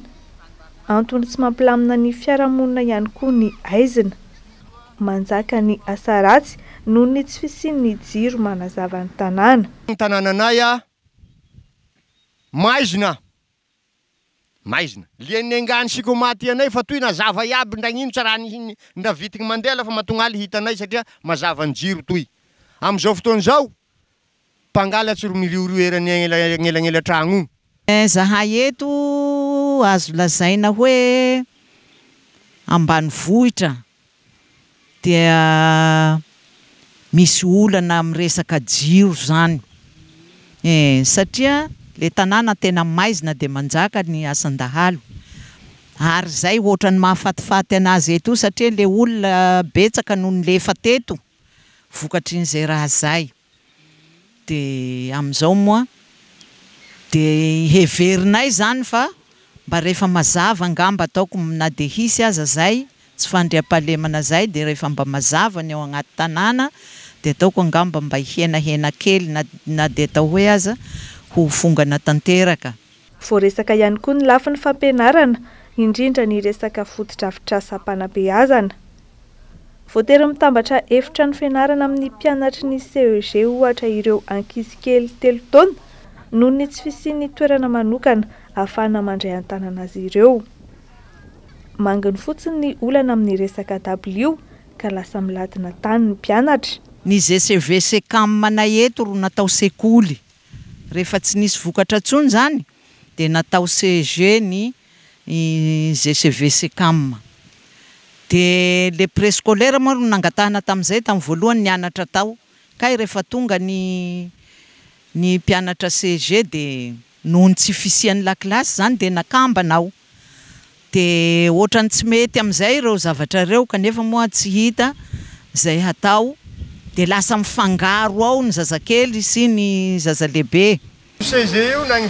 antondry tsy mampilamina ny fiarahamonina ihany koa ny aizina manjaka ny asaratsy noho ny tsy fisin ny jiro manazavan'ny tanànany tanana anay a maizina maizina lia'ny angany sikomaty ianay fa toy nazava iaby ndragninotsaraha nndra vitigny mandeha lafa mahatonga aly hitanay satria mazavany jiro toy am'izao fotoan' zao mpangalatsy ro miriorio erany elanelanelatragnyi ezahay eh, eto azo lazaina hoe ambany vohitra dia misy olana ami' resaka jiro zany eh, satria le tanàna tena maizina de manjaka ny asa-da ary zay ohatrany mahafatifaty anazy et i satria le olona betsaka noho ny lefa teto vokatry n'izay raha zay de am'izao moa de heverinay zany fa mba rehefa mazava ngamba ataoko na de hisy aza zay tsy fandriam-pahalemana zay de rehefa mba mazavany eo agnaty tanàna de ataoko angamba mba hihenahena kely a na de atao hoe aza hofongana tanteakaiyko nfinypdeakotitravitrasaaa aeyibata etranfiaana amin'y mpiaatry nysg e ohatra ireoakiz kely teta noho ny tsi fisiny toerana manokana ahafahana mandray an-tananazy ireo manginy fotsiny ny olana amin'ny resaka dablio ka lasa milatina tanyny mpianatra ny gcv ce kamm na eto ro natao se koly rehefa tsy nisy vokatra antsony zany de natao cge nyi gcvc kam de le pré scolaira moa ro nangatahana tamin'izay tamin'ny voalohany nyanatra atao kay rehefa tonga ny ny mpianatra cg de nohony tsy fisian'ny lakilasy zany de nakambanao de ohatrany tsy mety amizay reo zavatrareo kanefa moa tsy hita zay hatao de lasa mifangaro ao ny zazakely sy ny zazalehibeg nany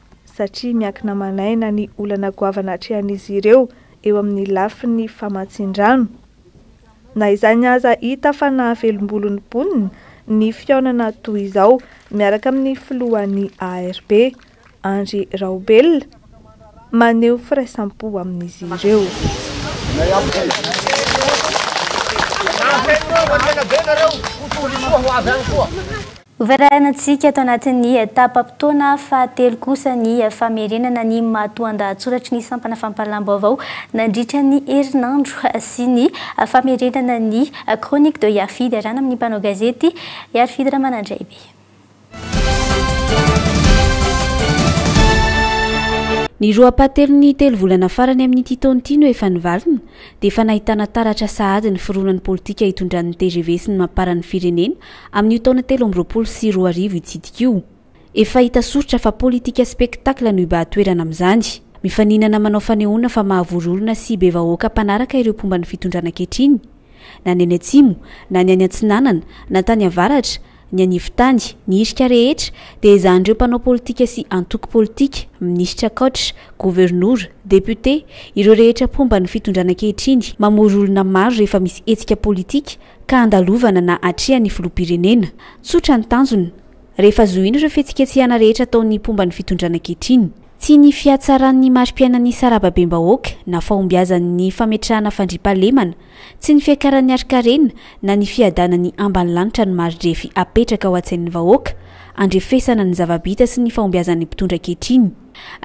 satria miakina manayna ny olana goavana atrehan'izy ireo eo amin'ny lafi ny famatsindrano na izany aza hita fanahavelombolon'ny mponina ny fiaonana toy izao miaraka amin'ny filohan'ny arb andry raobela maneho fraisampo amin'izy ireo ovararanantsika tao anatin'ny tapampitoana fahatelo kosa ny famerenana ny matoan-daatsoratry ny sampana fampalamba avao nandritra ny herinandro sy ny famerenana ny kronique de iafidy zany amin'ny mpanao gazety iarfidy raha manandray be ny roaampahatelo ny telo volana farany amin'nytitaony ti no hoe efa nivalina dia efa nahitana taratra sahady ny firoana ny politika hitondran'ni tgv sy ny mamparan'ny firenena amin'n'yio taona telo omroapolo sy roa arivo itsidikaio efa hita sorotra fa politika spektakla no ibahatoerana amin'izany mifaninana manao fanehonna fa mahavorolona sy be vahoaka mpanaraka ireo mpomba ny fitondranakehitriny na ny any antsimo na ny any antsinanana na tany avaratra ny anivontany ny irika rehetra dia izanireo mpanao politika sy antoky politika ministre coth gouvernoura depoté ireo rehetra mpomba ny fitondranakehitriny mamory olona maro rehefa misy hetsika politika ka andalovana na atrea ny voloam-pirenena tsotra ny tanjona rehefa azohiny ireo fietsikatsihana rehetra ataon'ny mpomba ny fitondranakehitriny tsy ny fiatsaran'ny maripiainany sarababem-bahoaka na faombiazanny fametrahana fandri-pahlemana tsy ny fiankaran'ny arikarena na ny fiadanany ambany lanitra ny marirefy apetraka ao an-tsainy vahoaka andrefesana ny zavabita sy ny faombiazan'ny mpitondra akehitriny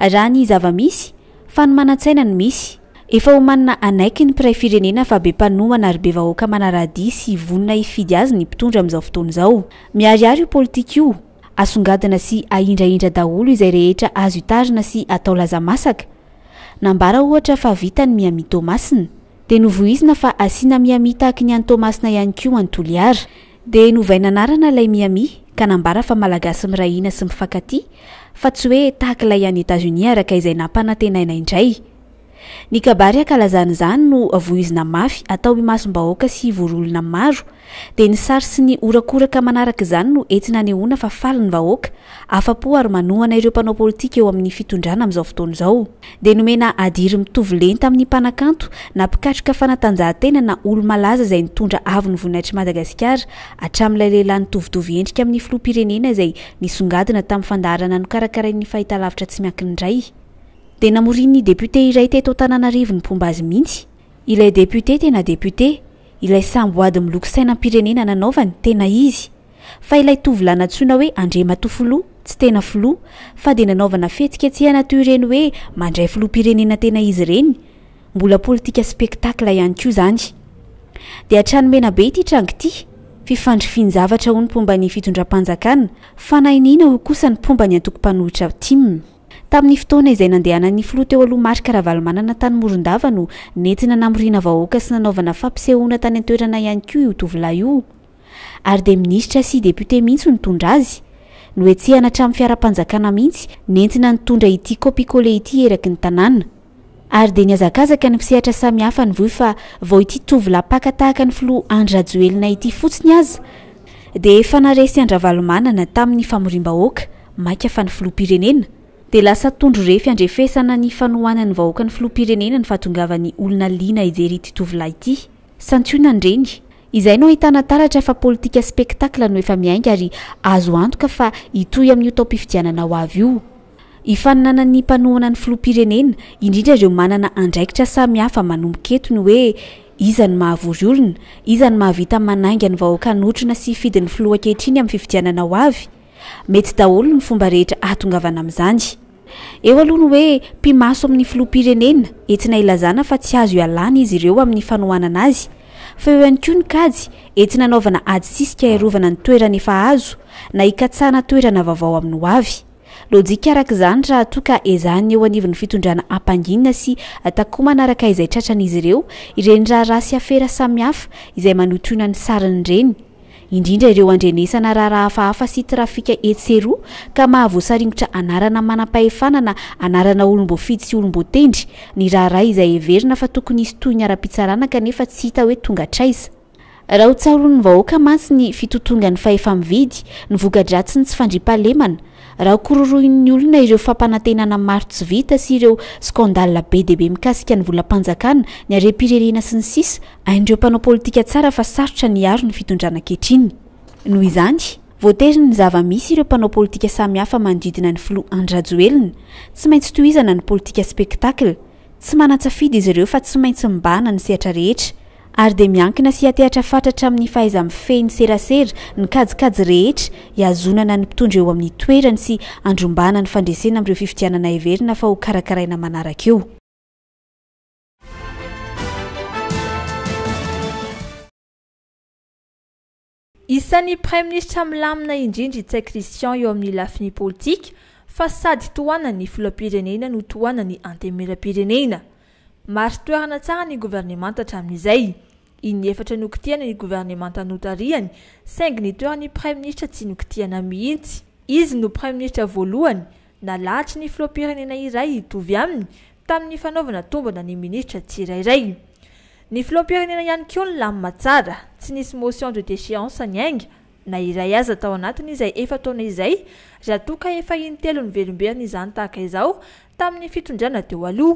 raha ny zavamisy fa ny manan-tsaina ny misy efa ho manina anaiky ny piray firenena fa be mpanomana arybe vahoaka manaradi sy vonina ifidy azy ny mpitondra amin'izao fotona izao miariary io politika io asongadina sy aindraindra daholo izay rehetra azo itarina sy atao laza masaka nambara ohatra fa vita ny miami tomasina dia novohizina fa asiana miami tahaki ny any taomasina ihany ko anytolo ara di novai nanarana ilay miami ka nambara fa malagasy mirahina sy mifakaty fa tsy hoe tahak'ilay ihan'ny etasonia araka izay nampanantenaina indray ny kabary akalazanaizany no avoizina mafy atao mimasom-bahoaka sy voroolona maro de ny sary sy ny orakoraka manaraka izany no etina anyhoana fa faliny vahoaka afa-po ary manoana ireo mpanao politika eo amin'ny fitondrana ami'izao fotona izao de nomena adiry mitovylenta amin'ny mpanakanto na mpikatroka fanatanjahantena na olo malaza izay nitondra avy ny voinaitry madagasikara atramin'ilay lehilahynitovitovyendrika amin'ny filoapirenena zay nisongadina tamin'ny fandaharana no karakarai ny fahitalavitra tsy miankinindray de namorinny deputé iray tetotananarivo ny mpomba azy mihitsy ilay depté tena depté ilay samboady miloko sainampirenena nanovany tena i laynaina hoe andrematofiloa tsy tena filo fa de nanovana fetika tsy anatyreny oe mandray floapirenenaenaizyeykaeyoe agnra nany nda-aa ksa ny mbanyatoko-panohitra tamin'ny fotoana izay nandehanany floteo aloamarikarahavalmanana tanymorndavano nenna nainaahoaka sy nanaovana amsehona tny atena ayko ay de itra sydepte mihitsynonda azy noety anaram'ny fiara-anjakana mihitsy nena ondra ity kie y eny k hkyraena ionyyaana 'y-aak da lasa tondro rehef andrefesana ny fanohana ny vahoaka ny filoampirenena ny fahatongavany olona lina izery titovilayity santsiona nreny izay no ahitanataratra fa politika spektakle no efa miainga ary azo antoka fa itoy amin'n'io tao mpifidiananao avy io ifaninana ny mpanohana ny filoampirenena indrindra ireo manana andraikitra sami hahfa manomoketony hoe izany mahavory olona izany mahavita manangany vahoaka notrona sy fidin'ny filoankehitriny amin'ny fifidiananaaoa mety daholo ny fomba rehetra ahatongavana amin'izany eo alohany hoe mpimaso amin'ny filoampirenena entina ilazana fa tsy azo ialana izy ireo amin'ny fanohanana azy fa eo ani konyk azy entinanaovana adysisika iarovana ny toerana efa azo na hikatsahna toerana vaovao amin'ny ho avy lojikarak' izany traha toa ka izany eo anivyn'ny fitondrana ampangina sy atakoh manaraka izay tratran'izy ireo irenyraha raha sy afera samihafa izay manotoina ny sariny ireny indrindra ireo andrenesana raharaha hafahafa sy trafika etsero ka mahavoasaringotra anarana manam-pahefanana anarana olomboafidy sy olom-bo tendry ny raharaha izay everina fa tokony isy toy ny ara-pitsarana kanefa tsy hita hoe tonga traisa raha ho tsaroan'ny vahoaka matsy ny fitotonga ny fa hefamividy ny voka dratsy ny tsy fandri-palemana raha kororoin'ny olona ireo fampanantenana marotsy vita sy ireo skandala be deibe mikasika ny volampanjakana ny arem-pirerena sy ny sisa aindreo mpanao politika tsara fa sarotra ny aro ny fitondranankehitriny noho izany voateri ny zava misy ireo mpanao politika samihafa manodidina ny flo andrajoelona tsy maintsy toizana ny politika spektacla tsy manatsafidy izy ireo fa tsy maintsy mbana ny seatra rehetra ary dia miankina sy atehatra fantratra amin'ny fahaizambi feny serasera ny kajikajy rehetra hiazonana ny mpitondro eo amin'ny toerany sy andrombana ny fandresena amin'ireo fifitianana iverina fa ho karakaraina manarakaeo isan'ny prim ministra amin'nylamina indrindry itsai krisian eo amin'ny lafini politika fa sady toanany folampirenena no toanany antemirampirenena maro toerana tsara ny gouvernemantatramin'izay iny efatra nokotihana ny gouvernement tanotarihany singnitoera ny prèm ministra tsy nokotihana mihitsy izy no prèm ministre voalohany na lahatry ny flom-pirenena iray hitovy aminy tamin'ny fanaovana tombana ny ministra tsi irairay ny filom-pirenena ihany ko ny lamimatsara tsy nisy motion de decéance ny ainga na iray azy atao anatiny izay efa taona izay za toka efa inytelo nyvelomberiny izany tahaka izao tamin'ny fitondrana teo alo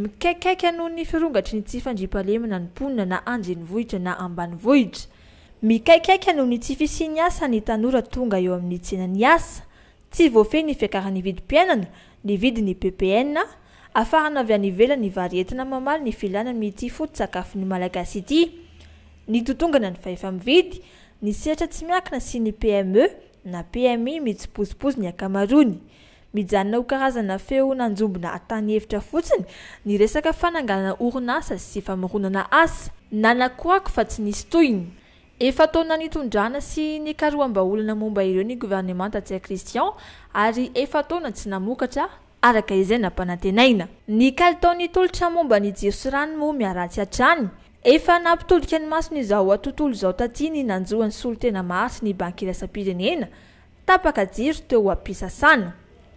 mikaikaiky noo ny firongatra ny tsifandripalemna noni na anynyohitra na ambanyohitra mikaikaiynoony tsyfisiny asa ny tanora tonga eo amin'ny tsenany asa tsy voafe ny fikaranyvidimpiainana ny vidy ny pp afnay anyvela nyetinaamay ny filana mity foskafony alagasy ity ny otngana ny eamvidy ny setra tsy iakina sy ny pme na pmi mitsy pozipozy ny akamarony iannaho karazana feo nanjombona atany hevitra fotsiny ny resaka fananganana orinasa sy famoronana asa nanakoako fa tsy nisy toina efa taona nitondrana sy nykaroambaolana momba ireo ny gouvernement tatia kristian ary efataona tsy namokatra aaka izay nampanantenaina ny kalitao 'ny tolotra momba ny jiro sy rano mo miaratsy atrany efa nampitodika ny masony izaoatontolo zao tati ny nanjoan'ny solotena maritsy ny bankirasapirenena taka jiro teoam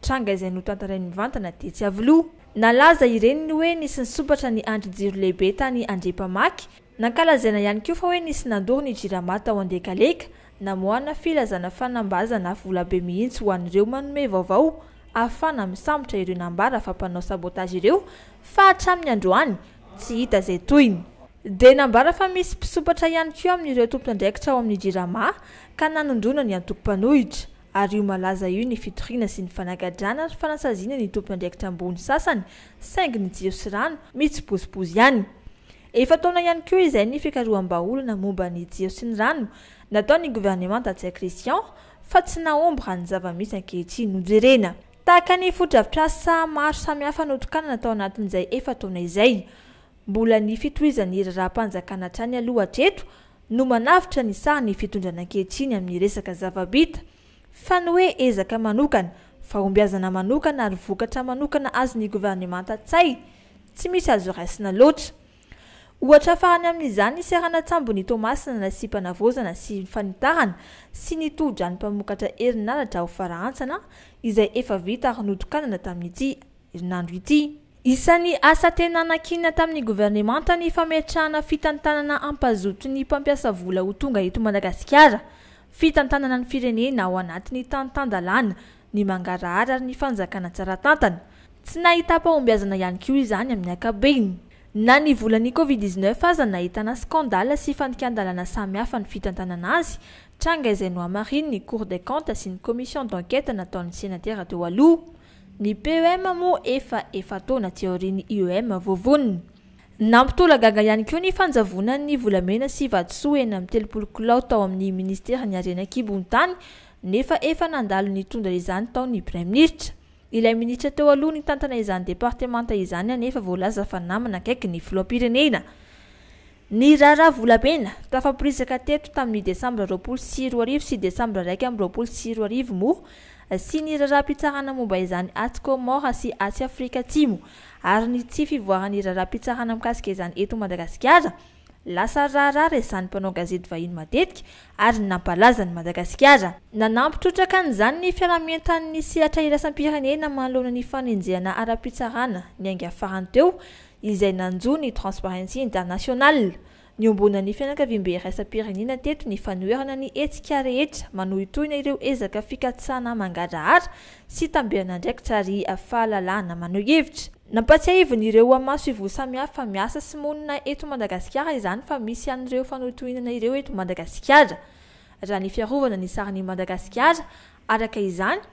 tranga iza no tantarainy mivantana detsy avloh nalaza ireniny hoe nisy nisopatra ny andrijiro lehibe tany andrepa maky nankalazaina ihany ko fa hoe nisy nandory nyirama toaekaeaharaminy adroany tsy hita zay ony de nambara fa misy mpisopatra ihany kio amin'ireo tomponandraikitra ao amn'nyrama ka nanroy azaiony rina sy ny anaaranafanasana ny tompoyanrikitra mbony sasanysngny eo s aoitsy oziayea yo ay aona ombanye s nyraonatoy geeeniian a tsy naanyzaamiisyakehitriny nona'y aaybola ny iznynakaaay aaeno anaira ny snyfitonanaankehitriny ain'ny resaka zavaia aoeezaaaaaaaa aykaaaoaa azony geeantasyisy azoinyazay ynamboyaa nasnazana sy asy rayeirazaye onatai'ityeinaroiy isan'ny asa tena anankinna tamin'ny governemanta ny fametrahana fitantanana ampazoto ny mpampiasa vola ho tonga eto madagasikara fitantanana ny firenena ao anatiny tantan-dalàna ny mangaraara ny fanjakana tsaratantana tsy nahita mpahomby azana ihanik'io izany amin'ny akabeiny na ny volani covid-19 aza nahitana skandala sy fanikan-dalana samyhafa ny fitantanana azy tranga izay no amarine ny cour de comte sy ny commission d' anketa nataon'ny senatera teo aloha ny pem moa efa efa taona teori ny e iom e vovonina nampitolo gaga ihany ko ny fanjavonany volamena sy vadsohena am'ny teloolokilao tao amin'ny ministera ny arenakibntany nefa efa nandalo 'nytond izany taony bray minitra ilay minitra teo aloha ny tantana izany départemanta izany anefa volaza fa namna akaiky ny flompirenena ny rahrahvlamena tafapirisaka teto tamin'ni desambra rapolo sy r sy desambra raiky am'raolosi ro sy ny raraham-pitsarana momba izany atsi komora sy atsy afrika timo ary ny tsy fivoaran'nyraraham-pitsarana mikasika izany eto madagasikara lasa raharara izany mpanao gazety vahino matetika ary nampalaza ny madagasikara nanampitrotraka an'izany ny fiarahamentany sy atrairasam-pirenena maalona ny fanenjehana ara-pitsarana ny aingfaranteo izay nanjo ny transparensy international ny ombonany fianakavi m-be raisa pirenina teto ny fanoerana ny etsika rehetra manohitohina ireo ezaka fikatsana mangaraara sy tamberana indraikitra ry afahalalana mano hevitra nampatsia ivon'ireo amaso ivo samihay fa miasa sy monina eto madagasikara izany fa misy han'ireo fanohitohinana ireo eto madagasikara raha ny fiarovana ny sarany madagasikara araka izany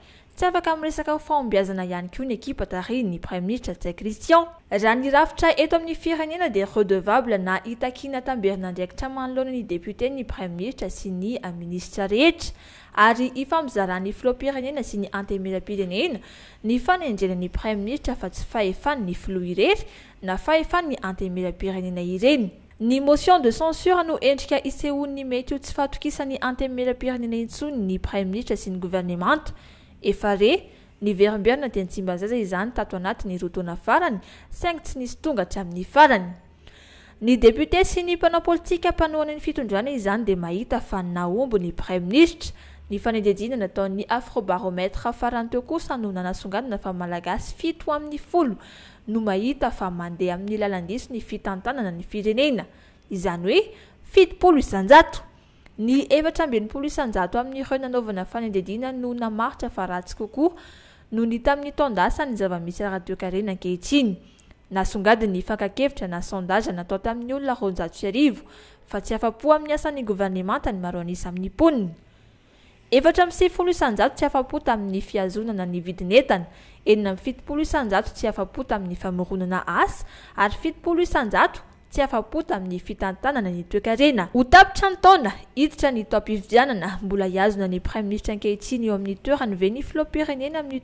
afakami'resaka faombiazana ihany ko ny ekipa tari ny prème ministre tsyakristion raha ny rafitra eto amin'ny firenena dia redevable na itakina taberina andriakitra manoloanani député ny prème ministre sy ny ministre rehetra ary ifamizarahan'ny filo pirenena sy ny antémela pirenena ny fanendrenan'ni prème ministre fa tsy fa efany ny filoa irery na fa efa ny antémela pirenena ireny ny motion de censure no endrika isehon'ny mety ho tsy fahatokisan'ny antémela pirenenentsoy ny prème ministre sy ny gouvernemente efare ny verimberina de n tsimban'za zay izany tato anaty'nyrotoana farany saingy tsy nysytongatra amin'ny farany ny depute sy ny mpanao politika mpanohanan'ny fitondrana izany de mahita fa naombony prèministra ny fanededina na atao'ny afro barometra farany teo kosa no nanasonganna fa malagasy fito amin'ny folo noo mahita fa mandeha amin'ny lalandiso ny fitantanana ny firenena izny hoe ny efatra mbenimpolo isanjato amin'ny re nanaovana fanendedina no namaitra aratsy koknoony tai'ny nasny zavamisy aaenakenaongany fkkevitra nanaanatotiyolonarnoa tsy afapo ami'ny asan'nyvremntny arasaannyoa eatramsyyolo isanjato tsy afapo ta amin'ny fazonananyiaeninayitopolo ato tsyafaot ai'ny aonanaryfitopolo isnjat tsy afapota amin'ny fitantanana ny toekarena ho tapitra ny taona iditra ny tapividianana mbola iazona ny prèm ministre nkehitsinye ami'ny teranye nyoprenena ami'nya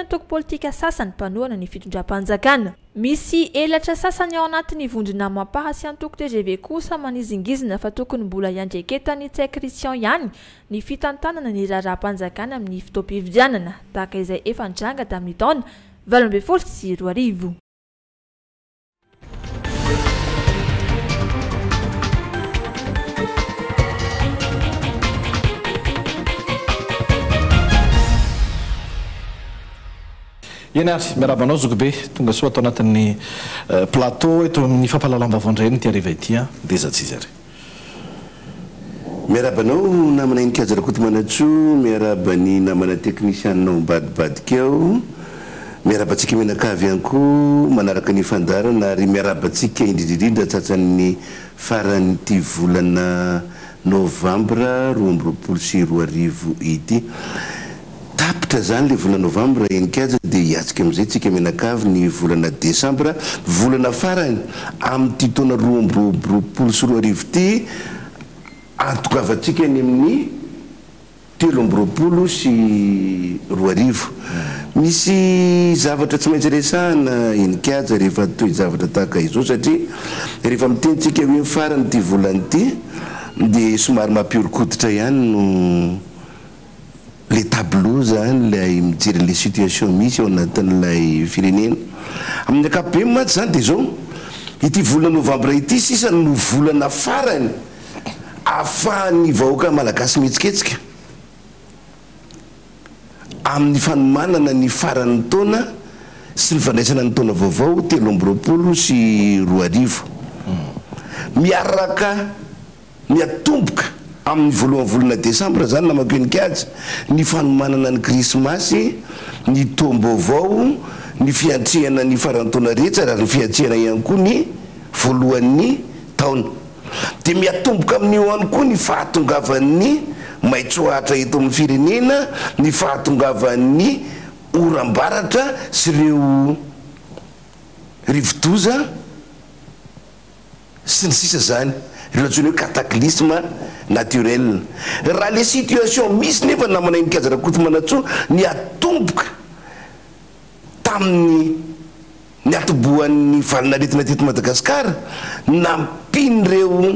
gytoopolitika sasany mpanna nyfitondram-panjakana misy elatra sasany ao anati'ny vondona mamparasy antoko tgv kosa manizingizina fa tokony mbola iandreketanytsaikrisian ihany ny fitantanana ny raharaha-panjakana ami'ny tiiiananaaazay eangao vabfos roarivo ienyaary miarabanao zokbe tonga sya atao anatin'ny eh, plateau eto amin'ny fampalalamba vaoandreny tyariva itya ah, de zatsy zary miarabanao namana inikazarako to manatso miarabany namana teknisiannao mbadibadikaeo miarabantsika minakavy ihany koa manaraka ny fandarana ary miarabantsika indridrindrindra tsatsa'ny faranyty volana novambre roambropolo sy roaarivo ity tapitra zany la volana novambre enikazy dia iatsika amn'izay tsika minakavy ny volana desembre volana farany amin''ty tona rombrombropolo sy roa arivo ity atokavatsika ny amin'ny syrtsy aitsysha enikaa ehftaatratahaka izao saa rehefamitentsika oe nfarany ty volanyity de somary mampiorikoditra ihany no le ae ylayeryle situation misy o anatn'lay firenena amin'ny akapobe y matsy zany de zao ity volana novembra ity sisay no volana farany afany vahoaka malagasy metsiketsika amin'ny fanomanana ny faran'ny taona sy ny fandraisana ny tona vaovao teloambroapolo sy roa arivo miaraka miatomboka amin'ny voalohanyvolona desembre zany namakenikatsy ny fanomanana ny krismasy ny tombo avao ny fiatsehana ny faranytona rehetsa rah ny fiatsehana ihany koa ny voalohan'ny taona de miatomboka amin'nyoany koa ny fahatongavanny maitsoahtra eto amin'ny firenena ny fahatongavan'ny orambaratra sy ireo rivo-doza sy ny sisa zany reo atsoiny hoe kataklisma naturel raha le situation misy nefa namanay 'nykazarakoto manatsoa ny atomboka taminy nyatobohan'ny valina aletina teto madagasikara nampin'ireo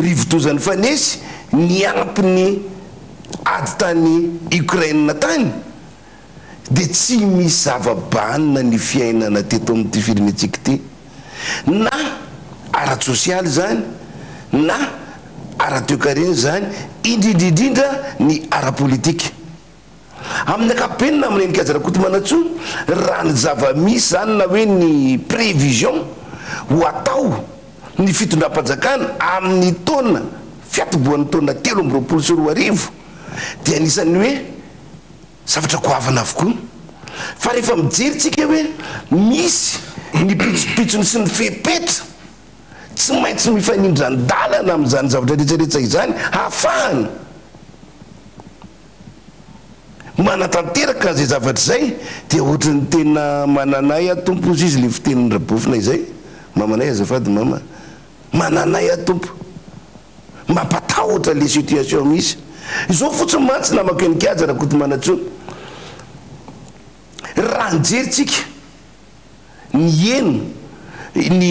rivo-dozan'ny fanesy ny ampiny ady tany ukraine tany de tsy misy zavabanina ny fiainana teto amin''ity firymyantsiky ty na ara-sosialy zany na ara-tekareny zany indrindrindrindra ny ara-politika amin'ny akapbenina aminenykazarako ty manatsoa raha ny zava-misy zany na hoe ny prévision ho atao ny fitondram-mpanjakana amin'ny taona fiatyboan'ny tona telo ambyroapolo se roaarivo di anisany hoe zavatra goavana avokoa fa rehefa mijeryntsika hoe misy nypitsopitsony sy ny fepetra tsy maintsy mifanindrandalana ami'izany zavatra retsaretsa izany hafahana manatanteraka 'izay zavatra zay di ohatry ny tena mananay a tompo izy izy le fitenin'ny rabofina izay mamanay azafady mama mananay a tompo mampatahotra la situation mizy izao fotsiny mantsy namako anikaja rakoty manatso raha njerytsika ny eno ny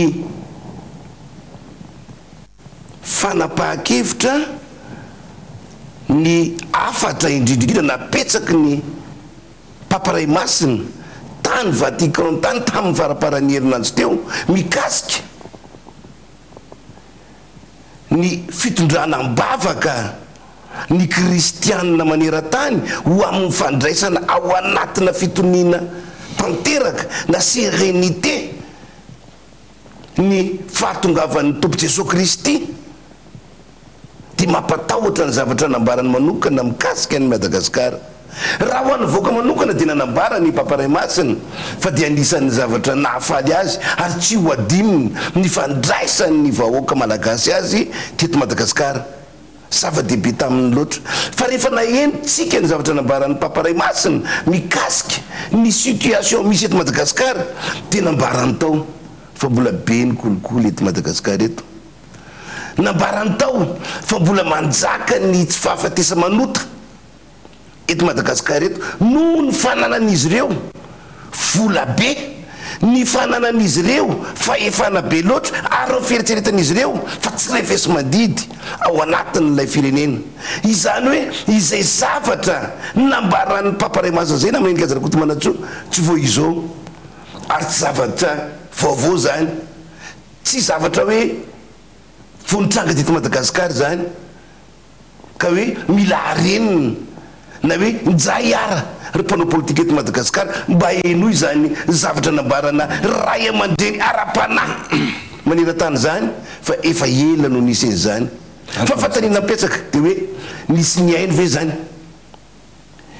fanapaha-kevitra ny afatra indrindridrindra napetsaky ny paparay masina tany vatican tany tamin'ny faraparany herina anjy teo mikasika ny fitondranambavaka ny kristianna manera-tany ho amin'nyfandraisana ao anatina fitoniana tanteraka na serenite ny fahatongavan'ny tompo jesosy kristy dia mampatahtra ny zavatra nambarany manokana mikasika ny madagasikara raha ho an'ny vahoaka manokana dia nanambarany mpamparay masina fa dia anisan'ny zavatra nahafaly azy ary tsy ho adiminy ny fandraisan ny vahoaka malagasy azy teeto madagasikara zava-dehibe taminy loatra fa rehefa nahenitsika ny zavatra nambaran'ny mpamparay masina mikasika ny situation misy eto madagasikara dia nambarany tao fa mbola be ny kolokolo eti madagasikar eto nambarany tao fa mbola manjaka ny tsy fahafatesa manota eti madagasikara eto noo ny fananan'izy ireo vola be ny fananan'izy ireo fa efana be loatra ary ro fieretseretan'izy reo fa tsy refesy mandidy ao anatin' n lay firenena izany hoe izay zavatra nambaran'ny pamparay masa zay na aminy enikaza rakoto manatsoa tsy vo izao ary tsy zavatra vaovao zany tsy zavatra hoe vonitranga dito madagasikar zany ka hoe milahareniny na hoe nja ara rya mpanao politika eti madagasikara mba enoy zany zavatra nambarana ray amandeha ny ara-panahy manena tany zany fa efa ela no nisy n'zany fa fatanina ampetsaka dia hoe nisy nyaino ve zany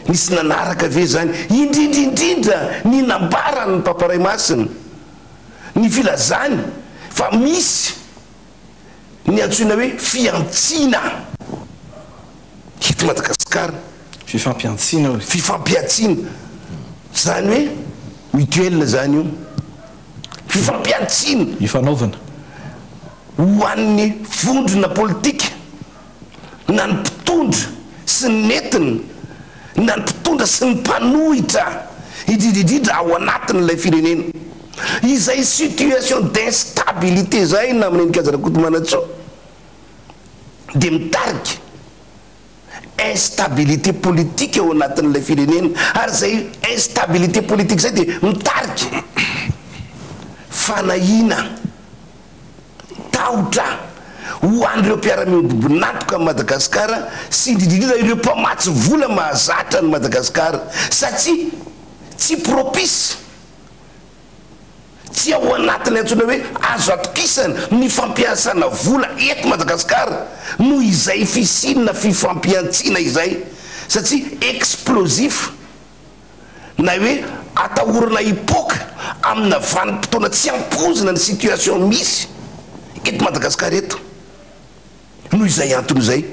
nisy nanaraka ave zany indrindraindrindra ny nambarana ny pamparay masiny ny filazany fa misy ny atsoina hoe fiantsiana hety madagasikara ffampatsfifampiatsina zany hoe mituele zany io fifampiatsinafvna hoannn'ny vondrona politika na ny mpitondra sy ny nentina na ny mpitondra sy ny mpanohitra idridraidridra ao anatiny lay firenena izay situation d'instabilité zay namine nikazarakotomanatso di mitariky instabilité politique ao anatin'lay firenena ary zay instabilité politique zay de mitariky fanahina taotra ho han'reo mpiara-mibobonatoka n'madagasikara syndridridrira ireo mpamatsy vola mahazatra ny madagasikara satsia tsy propice tsy ao anatiny antsoina hoe azo atokisana ny fampiasana vola eto madagasikara noho izay fisinna fifampiantsiana izay satsia explosif na hoe atahorana ipoka aminavany potoana tsy ampozina ny situation misy eto madagasikara eto no izay anton' zay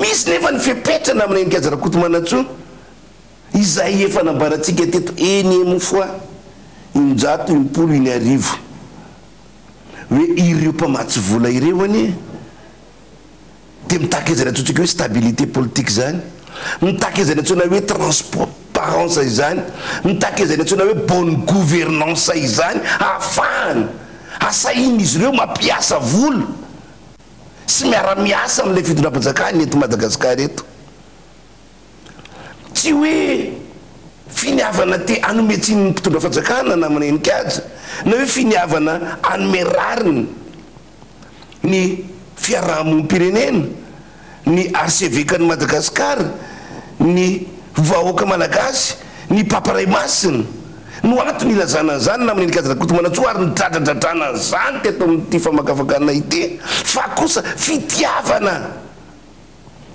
misy nefa ny fipetrana amina enikajarakotomana atso izay efa nambanantsika teto eny emo foa injato impolo iny arivo hoe ireo mpamatsy vola ireo anie de mitaky zaynatsotsika hoe stabilité politique zany mitaky zana antseona hoe transpparence izany mitaky zana antseona hoe bonne gouvernance izany aafahana asain' izy ireo mampiasa vola sy miara-miasa amlay fidonam-pajakany eto madagasika reto tsy hoe finiavana ti anometsinyny mpitondra fanjakana namine enikaja na hoe finiavana anome rariny ny fiarahamon pirenena ny arceveka ny madagasikar ny vahoaka malagasy ny paparay masiny no antony ilazana zany namny enikaja rakoto manatsya ary ny dradradradrana zany ty atao amn'n'ty famakavaka anay ity fa kosa fitiavana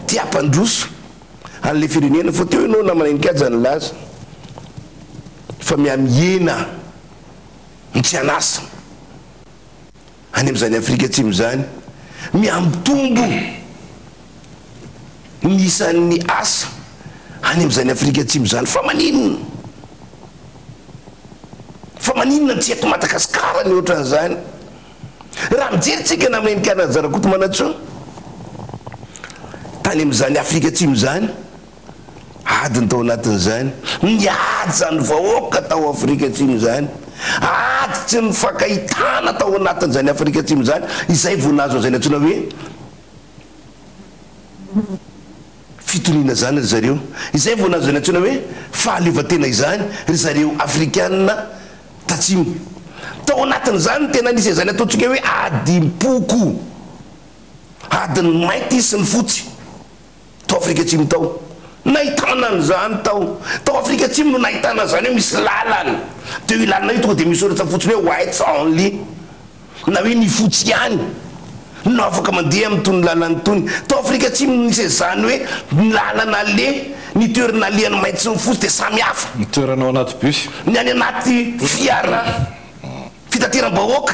tyampandroso ale firenena fa teo anao namina nikajany laza fa mihamiena ntsy anasa any am'zany afrika tsy mzany miamitombo misan'ny asa any am'zany afrika tsy mzany fa maninna fa maninona tsy eto madagasikara ny oatran'zany raha mijerytsika namina nikaajarako to manatsoa tany am'zany afrika tsy mzany adiny tao anatin'zany miazany vahoaka tao afrika tsymy zany ad tsy mifankahitana tao anatin'zany afrika tsymy zany izay voanazozany antsona hoe fitonina zany ry zareo izay voanazo zany antsiona hoe fahaleovatena izany ry zareo afrikaa tatsmy tao anatin'zany tena anisyyzany ataotsika hoe adympoko adiny mainty sy ny fotsy taoafrikatsmy nahitanany zany tao tao afrika tsy mi no nahitanana zany hoe misy lalana teo ilalana io tonga de misy oratsa fotsiny hoe wite anli na hoe nifotsy any nao afaka mandeha amitoy lalany tony tao afrika tsy mi isa zany hoe lalanale nitoerinalehna maitsynyfotsy de samy hafa teranao anatybus ny any anaty fiara mm. fitatiram-bahoaka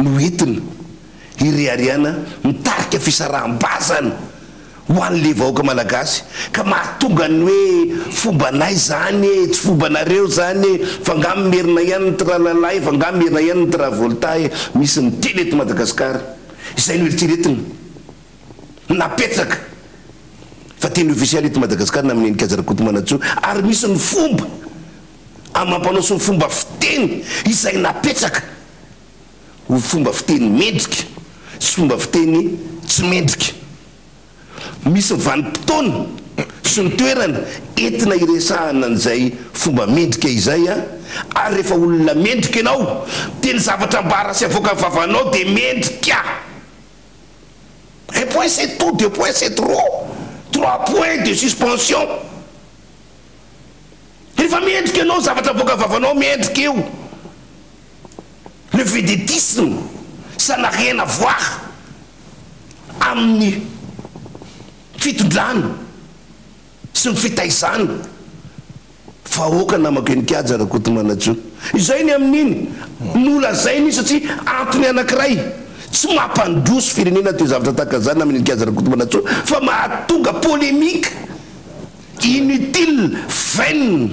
no itina irehariana mitarika fisaraam-basana ho an'le vahoaka malagasy ka mahatongany hoe fomba nay zany e tsy fomba nareo zany e fangamerina ihany nyt rahalalahy fangaerina ihanyny t ra volta e misy ny teny eti madagasikara izay noeritsiretina napetsaka fa tenyoffisialy eti madagasikar namin'nenikazarakot manats ary misy ny fomba a'ampanao soy fomba fiteny izay napetsaka fomba fiteny mendrika sy fomba fiteny tsy mendrika misy yvanympotona sy nytoerana entina iresahana an'izay fomba mendrika izay a ary rehefa olona mendrika anao teny zavatra mbara sy avoaka yvavanao de mendrika un point ce tout de point ce tro trois point de suspension rehefa mendrika anao zavatra voaka yvavanao mendrika o le videtisme sanarena voar amin'ny fitodrany sy mifitaizany fa oka namako enikajarakoty manats io izay ny amin'iny nyola zainy iny satsia antony anakiray tsy mahampandosy firenena ty zavatra taka zany namenikajarakot manats io fa mahatonga polemike inutile vainn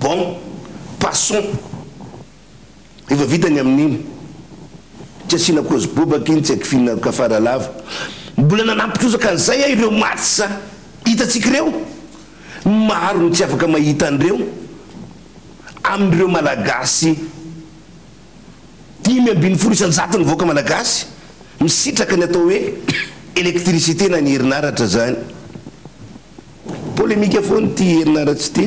bon passon eva vitany amin'iny tsy asiana kozy bobaka iny tsy haiky fihnina kafaralava mbola nanampika ozy akan'izay ah ireo matsa hitatsika reo maro n tsy afaka mahitan'reo amin'ireo malagasy ti miambin'ny foro isanjatony vaoka malagasy misitraka ny atao hoe elektricité na nyherinaratra zany polemika fony ty herinara tsy ty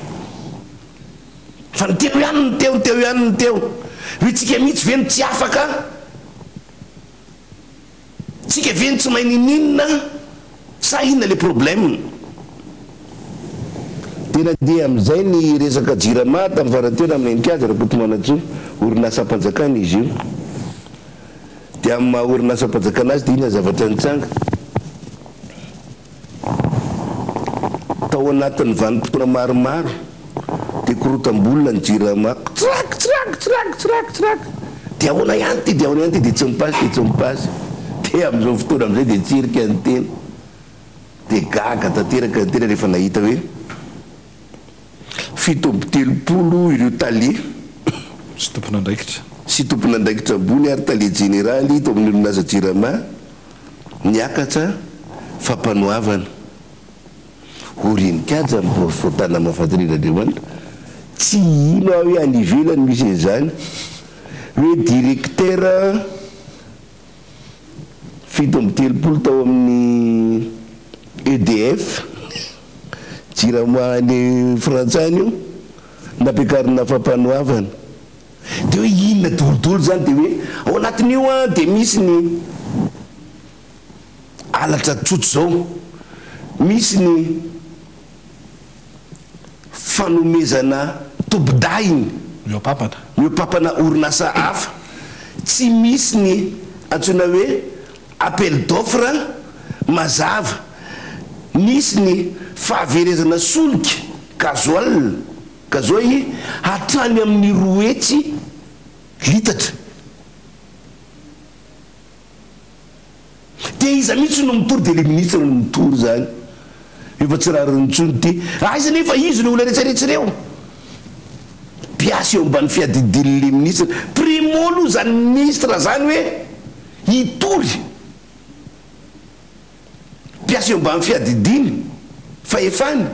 fa nyteo ihanny teo teo ihanny teo i tsika mihitsy veno tsy afaka tsika veny tsy mainininna sa inona la problemeaamzay ny jirmatamfarateona amin'na nikazy rakotomanatso orinasampanjakany izy io da mahorinasampanjakana azy d inona zavatra ntsangatoanatn'nyvanipotoanamaromaro krotambolna ny jirma tsrtt ana ytyona any ty de tsy tazaoftonaazay deteientk atena efanahihoefitomtelopolo ireo talompadraikitr sy tomponandraikitra mbony ary tal jeneraly to an''olnaajirmaatamafatrera ndriamanitra tsy ino a hoe anivelany misy nyzany hoe directera fito am telopolo tao amin'ny edf jiramoahany frantsany io napiakarina fampanoavana di hoe inona dolodolo zany di hoe ao anatin' io a dia misy ny alatra tsotso zao misy ny fanomezana tobodainy miompampana orinasa afa tsy misy ny antsoina hoe appel d'ofre mazava nisy ny fahaverezana soliky kazoal kazo atrany amin'ny roetsy litatra de iza mihitsy no mitory de le minist nomitory zany efa tsy raharontsony ty a zanyefa izy le olo retiretsy reo piasa eo amban'ny fiadidin le ministre primolo zany ministre zany hoe itory piasa eo amban fiadidiny faefany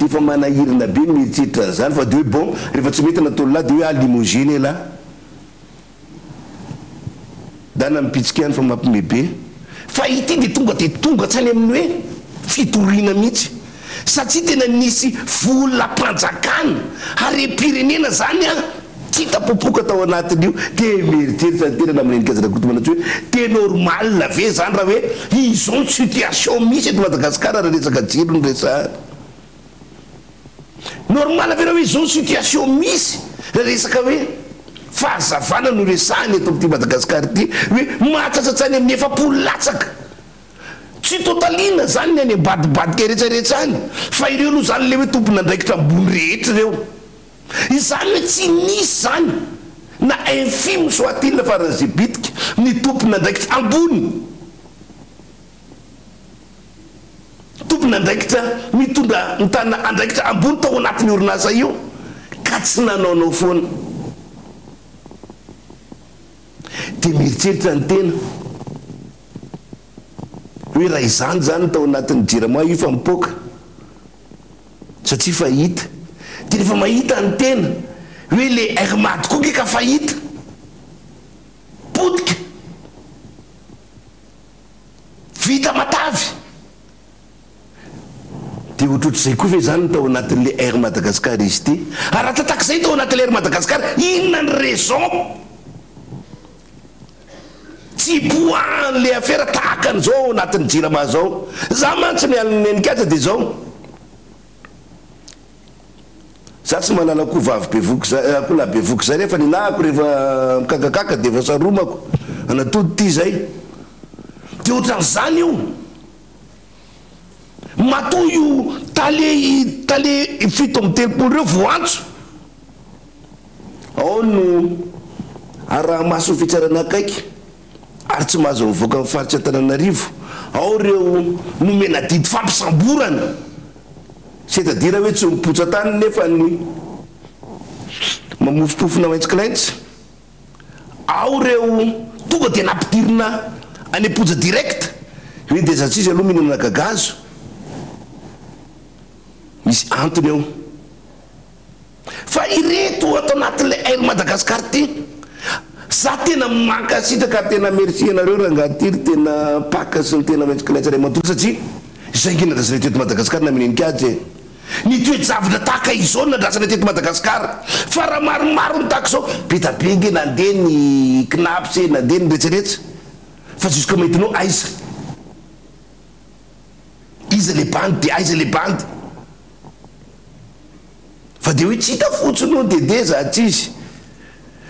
de fa manahirina be metseitranzany fa de hoe bon rehefa tsy mety nataololahy de hoe alimogene e lahy da na mipitsikahany fa mampiome be fa ity de tonga de tonga tsyany amin' hoe fitorinais satsia tena nisy vola mpanjakana arepirenena zany a ty tapopoka atao anatin'io de mergerysantena namnenikazarakoto manatsy hoe de normale ave zany raha oe izaon situation misy ty madagasikarraha resaka jelo nyresahana normal ave raha hoe izony situation misy raha resaka hoe fahazavana noresahany eto amty madagasikar ty hoe mahatsatsatsany amin'ny efapolatsaka tsy totaliana zany ny any ambadibadika retsarehetsa any fa ireo aloha zany le hoe tompona andraikitra ambony rehetra reo izany hoe tsy nisy zany na infime soatilna fa ranize bitika ny tompona andraikitra ambony tompona andraikitra mitondra nytana andraikitra ambony tao anatin'ny orinasa io ka tsy nanaonao foana d mieritseritra ny tena hoe raha izany zany n tao anatin'ny jerama io fa mipoaka satsia faita de rehefa mahita ny tena hoe le ar mady koake ka faita potika vita matavy de ohatrotrazay koa va zany tao anatin'la ar madagasikara izy ity aratataka zay tao anatin'le ar madagasikara inona ny raison oale afara taakan'zao anatin'nyjirama zao za mantsy nyaika de zao tsyalla kobevobeokyyehohefkkk dfaoako natotty zay eh, eh, de otran'zany io matoo tale tale fito am telopoly reo vo antso aono aramasofitsaranakaik ary tsy mahazo mivoaka faritsy an-tananarivo ao reo nomena didy fampisamborana setadira hoe tsy miposa tany nefa ny mamofopofona maitsikilaintsy ao reo tonga di nampidirina any mpoja directa e de zatsy izy aloha mihinanana gagazo misy antony eo fa ireto atao anatin'la aro madagasikara ty za tena mankastra ka tenamerciaareo rahangaty tenaa s ny tenaiikltaosatia zayenadrana toemadaasananni noeavtrata izao nandrasana teto madagasikara fa raha maromaro nyta zao betabe nge nandeha ny knaps nadeha nyretsaeets fa oska itinao az daze f dehoe tsy hita fotsiny de de za ts izy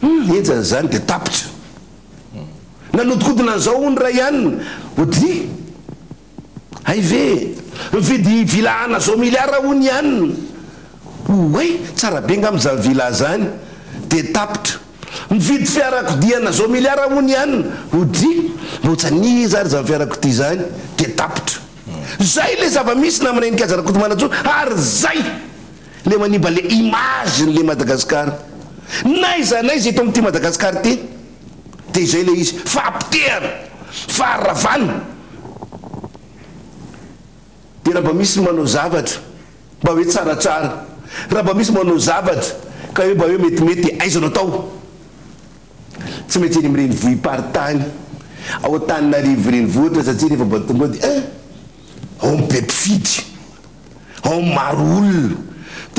Hmm, en zany detatra nanotikodinazao ony ra han odi ay ve mifidy vilanazao miliarony an oa tsarabenga amzavila zany dtra mifidy fiaakodinazao iaony a odi mba tzry zfiarakod zany dtr zay le zvaisy nainay nikazmanat ay zay le manimble iagnle madagasia naizanay zay to amty madagasikara ty de izay lay izy fahampitehana faharavana dea raha mba misy manao zavatra mba hoe tsaratsara raha mba misy manao zavatra ka oe mba hoe metimety aizana atao tsy maintsy eny amreny vohiparitany ao antanynarivy reny voatra satsia refa batonga di e ao am'bebifidy eh, ao am' maro olona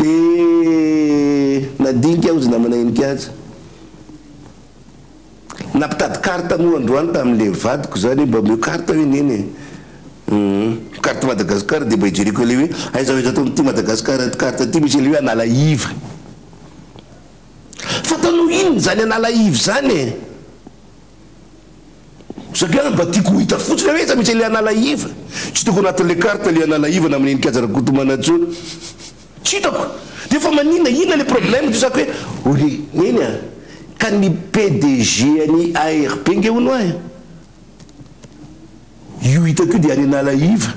de nadink ao za namana nikaa nampitady art nandroany tamle vadiko zany mba mo art hoe neny e hmm, arte madagasiar de mba hijeriko le hoe azazatao ty madagasiaratty misy le hoeaaaonony zany ala znyeao oisy ltsy tooy natle eaala namnay nikaa rakotanany ts itako defa maniona inona le problème o zak hoe ory neny a ka ny pdg any arbengeono i io hitak io de any analaiva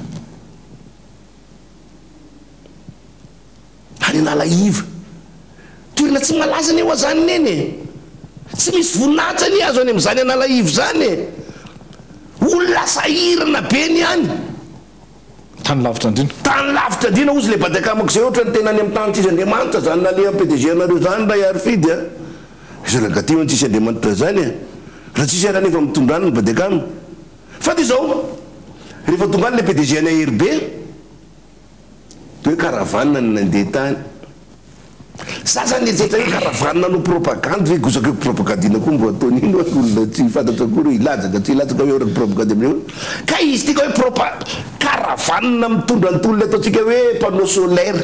any anala iva torina tsy malasa anyhoa zany neny e tsy misy vonatsany azo any am'zany analaivy zany e olo lasa hirina beny any tany lavitra drina tany lavitra indrina ozy le badiakamako zay ohatra nytenany am' tanytsisy andriamanitsa zany nale pedg anareo zany raha iary fidy a za lagaty oantsisy andriamanitra zany eh? eh? raha tsisy rany efa mitondranony badiakama fa ty zao rehefa tongany le pedg ana herb d hoe karavaa ynandeha tany za sany etsetra hoe karavane nao propagande ve gozak e propagande ina koa mba ataonyino aolona tsy fantatra koa re ilajaka tsy ilazaka hoe oraka propagande amin'o ka izy tika hoe propa karavanna mitondra antolona ataontsika hoe panea solaire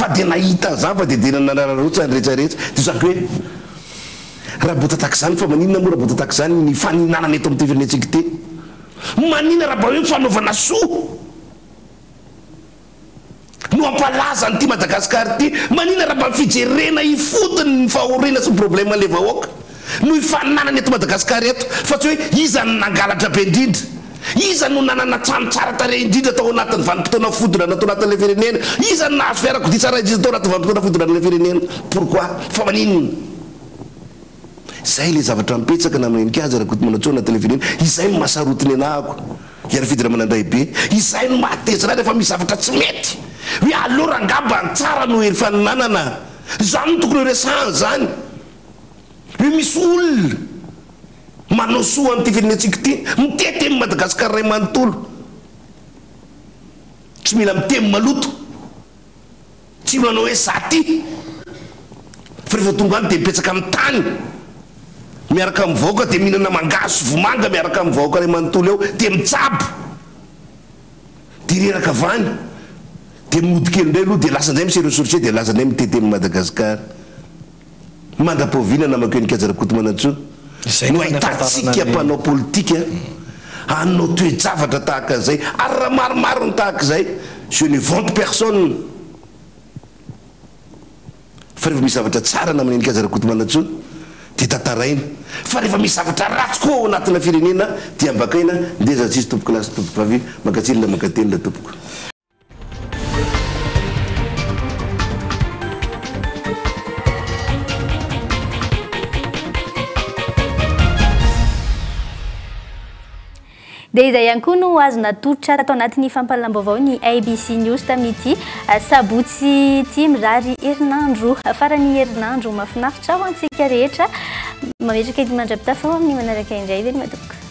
fa de nahita za fa de denanaararotsynyretsarehetsa d osak hoe raha bo tatak' zany fa maninona moa rah botatak' zany ny faninanany eto am'ty firenentsiki ty manina raha ba hoe mifanaovana soa no ampalaza n'ty madagasikara ty manina raha mba mifijerena i fotony nyfahorena sy y problèma aleva oka no ifananany eto madagasikara eto fa tsy hoe izany nangalatra be indrindra iza no nanana tsanotsaratar inrindra atao anatin'y vanimpotona fodlana ato anatn'la firenena izanaazo fiarako dysoymotadl irenea pourqui fa aniay l za iay no asoiny aaoryidyra mananday be izay no ater rehefa misy zavatra tsy mety hoe aleorangaba tsara no heryfa ny nanana zany tokonyhorecan zany hoe misy olona manao soa anty filiny atsika ty mitete miy madagasikar ray manontolo tsy mila mitemy maloto tsy nanao hoe zatyehongao ongaokaalo od oielday alohdeasnay isroe deanaytetemmadagasar andapvinanamak o nkajarakoto manatso no ahitatsika ampanao politika hmm. anao toejavatra tahaka azay ary raha maromaro ny tahaka zay je ne vente personnee fa rehefa misy zavatra tsara na amine nikazarakoto manatsoa dea tataraina fa rehefa misy zavatra ratsy koa o anatiafirenena di ambakaina ndea zats izy tompoko lasytompoko vav makatsilyla makatelyla tompoko dia izay han koa no azo natootra atao anatin'ny fampalambo avao ny aibc news tamiity ah, sabotsy ti mirary herinandro ahafarany herinandro mafinafitra ho antsika rehetra mametraka edy mandrapitafa amin'ny manaraka indray zeny matoko